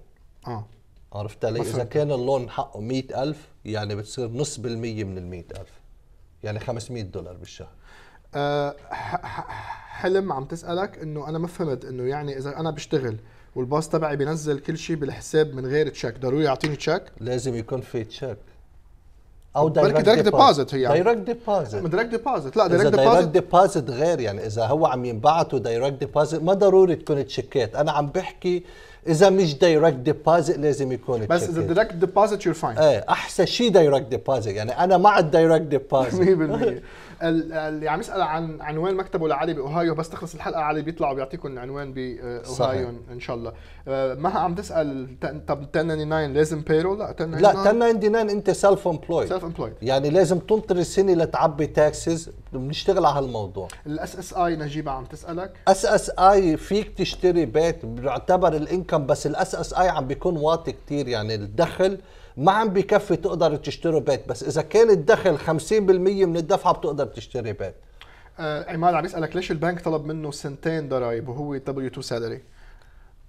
اه عرفت علي اذا كان اللون حقه 100000 يعني بتصير نص بالمية من ال ألف يعني 500 دولار بالشهر آه، حلم عم تسألك انه انا ما فهمت انه يعني اذا انا بشتغل والباص تبعي بنزل كل شيء بالحساب من غير تشيك ضروري يعطيني تشيك لازم يكون في تشيك او دايركت دايركت ديبوزيت هي دايركت ديبوزيت دايركت ديبوزيت لا دايركت ديبوزيت دايركت ديبوزيت غير يعني اذا هو عم ينبعثوا دايركت ديبوزيت ما ضروري تكون تشيكات انا عم بحكي اذا مش دايركت ديبوزيت لازم يكون بس اذا دايركت ديبوزيت يور فاين ايه احسن شيء دايركت ديبوزيت يعني انا مع الدايركت ديبوزيت 100% اللي عم يسال عن عنوان مكتبه العالي باوهايو بس تخلص الحلقه علي بيطلع وبيعطيكم العنوان باوهايو ان شاء الله آه، مها عم تسال طب 1099 لازم بيرول لا 1099 لا 1099 انت سيلف امبلويد سيلف امبلويد يعني لازم تنطر السنه لتعبي تاكسز بنشتغل على هالموضوع الاس اس اي نجيبه عم تسالك اس اس اي فيك تشتري بيت بيعتبر الانكم بس الاس اس اي عم بيكون واطي كثير يعني الدخل ما عم بكفي تقدر تشتري بيت بس اذا كان الدخل 50% من الدفعه بتقدر تشتري بيت آه عماد عم يسالك ليش البنك طلب منه سنتين ضرائب وهو دبليو 2 سالري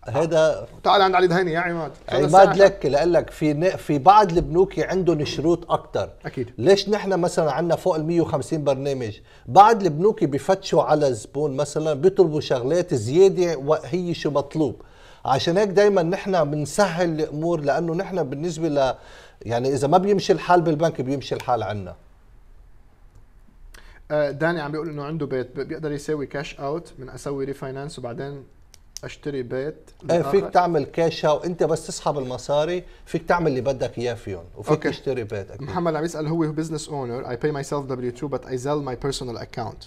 هذا تعال عند علي دهيني يا عماد عماد لك لقول لك في في بعض البنوك عندهم شروط اكثر اكيد ليش نحن مثلا عندنا فوق ال 150 برنامج بعض البنوك بفتشوا على الزبون مثلا بيطلبوا شغلات زياده وهي شو مطلوب عشان هيك دايما نحن بنسهل الامور لانه نحن بالنسبه ل يعني اذا ما بيمشي الحال بالبنك بيمشي الحال عندنا آه، داني عم بيقول انه عنده بيت بيقدر يساوي كاش اوت من اسوي ريفاينانس وبعدين اشتري بيت ايه فيك تعمل كاش اوت انت بس تسحب المصاري فيك تعمل اللي بدك اياه فيهم وفيك تشتري بيت أكيد. محمد عم يسال هو بزنس اونر اي باي ماي سيلف دبليو 2 بت اي زيل ماي بيرسونال اكونت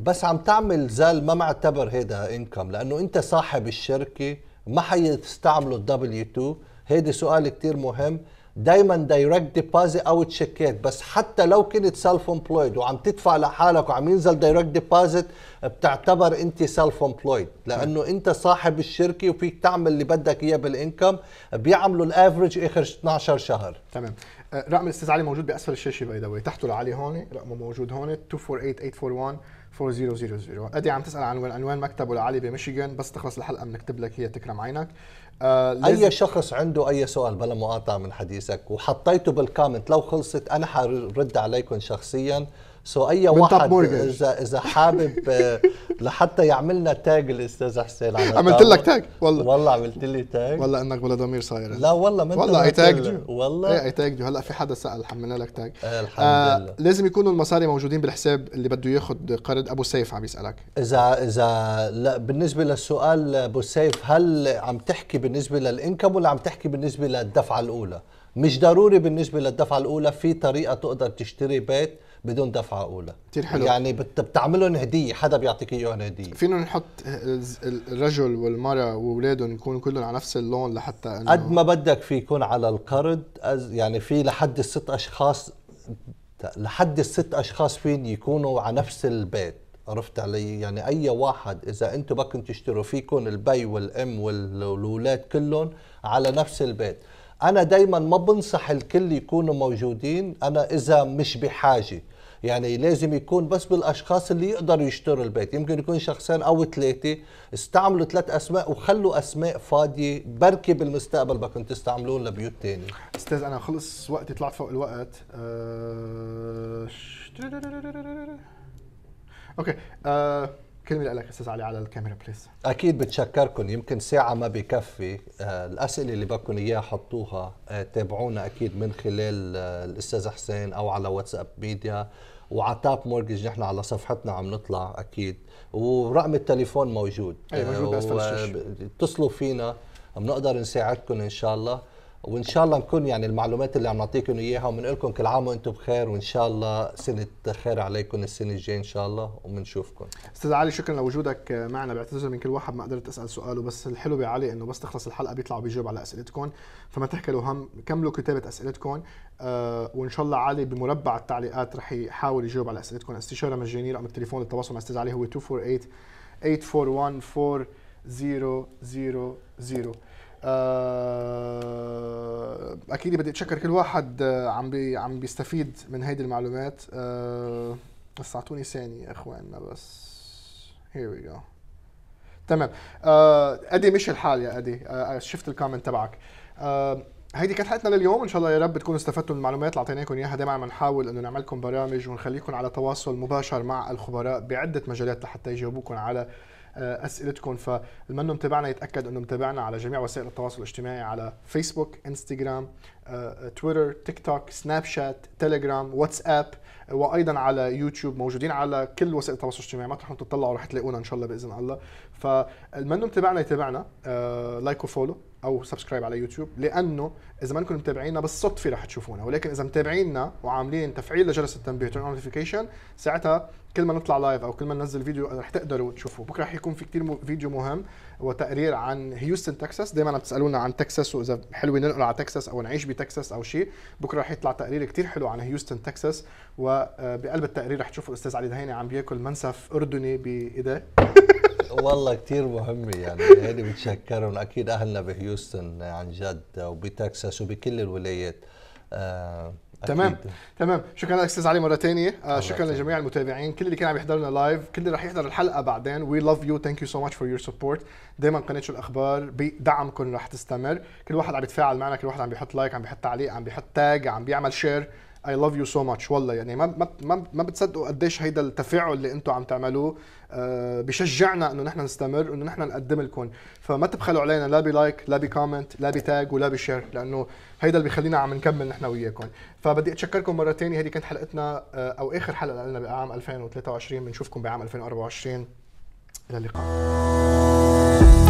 بس عم تعمل زال ما معتبر هيدا انكم لانه انت صاحب الشركه ما حيستعملوا الدبليو 2 هيدي سؤال كتير مهم دايما دايركت ديبازي او تشيكات بس حتى لو كنت سيلف امبلويد وعم تدفع لحالك وعم ينزل دايركت ديبازيت بتعتبر انت سيلف امبلويد لانه انت صاحب الشركه وفيك تعمل اللي بدك اياه بالانكم بيعملوا الافرج اخر 12 شهر تمام آه، رقم الاستاذ علي موجود باسفل الشاشه باي ذا تحته لعلي هون رقمه موجود هون 248841 ادي عم تسال عن عنوان مكتبه العالي بميشيغان بس تخلص الحلقه بنكتب لك هي تكرم عينك آه اي شخص عنده اي سؤال بلا مقاطعه من حديثك وحطيته بالكومنت لو خلصت انا حرد عليكم شخصيا سو اي واحد اذا اذا حابب آه، لحتى يعملنا تاج الاستاذ حسين عملت لك تاج والله والله عملت لي تاج والله انك بلا ضمير صاير لا والله ما والله اي تاج والله اي تاج هلا في حدا سال حملنا لك تاج الحمد آه لله لازم يكونوا المصاري موجودين بالحساب اللي بده ياخذ قرض ابو سيف عم يسالك اذا اذا لا بالنسبه للسؤال ابو سيف هل عم تحكي بالنسبه للانكم ولا عم تحكي بالنسبه للدفعه الاولى مش ضروري بالنسبه للدفعه الاولى في طريقه تقدر تشتري بيت بدون دفعه اولى كثير حلو يعني بتعملهم هديه حدا بيعطيك اياهم هديه فينا نحط الرجل والمراه واولادهم يكونوا كلهم على نفس اللون لحتى انه قد ما بدك في يكون على القرض يعني في لحد الست اشخاص لحد الست اشخاص فين يكونوا على نفس البيت عرفت علي يعني اي واحد اذا انتم بدكم تشتروا فيكم البي والام والولاد كلهم على نفس البيت انا دائما ما بنصح الكل يكونوا موجودين انا اذا مش بحاجه يعني لازم يكون بس بالاشخاص اللي يقدروا يشتروا البيت يمكن يكون شخصين او ثلاثه استعملوا ثلاث اسماء وخلوا اسماء فاضيه بركي بالمستقبل بكون تستعملون لبيوت ثانيه استاذ انا خلص وقتي طلعت فوق الوقت أه... اوكي أه... كلمه لك استاذ علي على الكاميرا بليز اكيد بتشكركم يمكن ساعه ما بكفي آه، الاسئله اللي بدكم اياها حطوها آه، تابعونا اكيد من خلال آه، الاستاذ حسين او على واتساب ميديا وعلى تاب مورجج نحن على صفحتنا عم نطلع اكيد ورقم التليفون موجود اي أيوة، موجود بس اتصلوا آه، فينا بنقدر نساعدكم ان شاء الله وان شاء الله نكون يعني المعلومات اللي عم نعطيكم اياها وبنقول لكم كل عام وانتم بخير وان شاء الله سنه خير عليكم السنه الجايه ان شاء الله وبنشوفكم استاذ علي شكرا لوجودك معنا بعتذر من كل واحد ما قدرت اسال سؤاله بس الحلو بعلي انه بس تخلص الحلقه بيطلعوا بيجاوب على اسئلتكم فما تحكلوا هم كملوا كتابه اسئلتكم آه، وان شاء الله علي بمربع التعليقات رح يحاول يجاوب على اسئلتكم استشاره مجانيه رقم التليفون للتواصل مع استاذ علي هو 248 841 4000 آه، اكيد بدي اتشكر كل واحد آه، عم بي عم بيستفيد من هيدي المعلومات آه، بس اعطوني ثانيه اخواننا بس هير وي جو تمام ادي مش الحال يا ادي شفت الكومنت تبعك هيدي كانت حلقتنا لليوم ان شاء الله يا رب تكونوا استفدتوا من المعلومات اللي اعطيناكم اياها دائما عم نحاول انه نعمل لكم برامج ونخليكم على تواصل مباشر مع الخبراء بعده مجالات لحتى يجاوبوكم على آه، اسئلتكم فالمن متابعنا يتاكد انه متابعنا على جميع وسائل التواصل الاجتماعي على فيسبوك انستغرام تويتر تيك توك سناب شات تيليجرام واتساب وايضا على يوتيوب موجودين على كل وسائل التواصل الاجتماعي ما تروحوا تطلعوا رح تلاقونا ان شاء الله باذن الله فالمن متابعنا يتابعنا لايك آه، وفولو او سبسكرايب على يوتيوب لانه اذا ما انكم متابعينا بالصدفه رح تشوفونا ولكن اذا متابعينا وعاملين تفعيل لجرس التنبيه تيرن نوتيفيكيشن ساعتها كل ما نطلع لايف او كل ما ننزل فيديو رح تقدروا تشوفوه بكره رح يكون في كثير فيديو مهم وتقرير عن هيوستن تكساس دائما عم تسالونا عن تكساس واذا حلوه ننقل على تكساس او نعيش بتكساس او شيء بكره رح يطلع تقرير كثير حلو عن هيوستن تكساس وبقلب التقرير رح تشوفوا الاستاذ علي دهيني عم بياكل منسف اردني بايديه والله كثير مهمه يعني هيدي بتشكرهم اكيد اهلنا بهيوستن عن جد وبتكساس وبكل الولايات آه، تمام تمام شكرا لك استاذ علي مره ثانيه آه، شكرا لجميع المتابعين كل اللي كان عم يحضرنا لايف كل اللي رح يحضر الحلقه بعدين وي لاف يو ثانك يو سو ماتش فور يور سبورت دائما قناه شو الاخبار بدعمكم رح تستمر كل واحد عم يتفاعل معنا كل واحد عم بيحط لايك عم بيحط تعليق عم بيحط تاج عم بيعمل شير اي لاف يو سو ماتش والله يعني ما ما ما بتصدقوا قديش هيدا التفاعل اللي انتم عم تعملوه آه، بشجعنا انه نحن نستمر انه نحن نقدم لكم فما تبخلوا علينا لا بلايك لا بكومنت لا بتاج ولا بشير لانه هيدا اللي بخلينا عم نكمل نحن وياكم فبدي اتشكركم مره ثانيه هذه كانت حلقتنا آه، او اخر حلقه لنا بعام 2023 بنشوفكم بعام 2024 الى اللقاء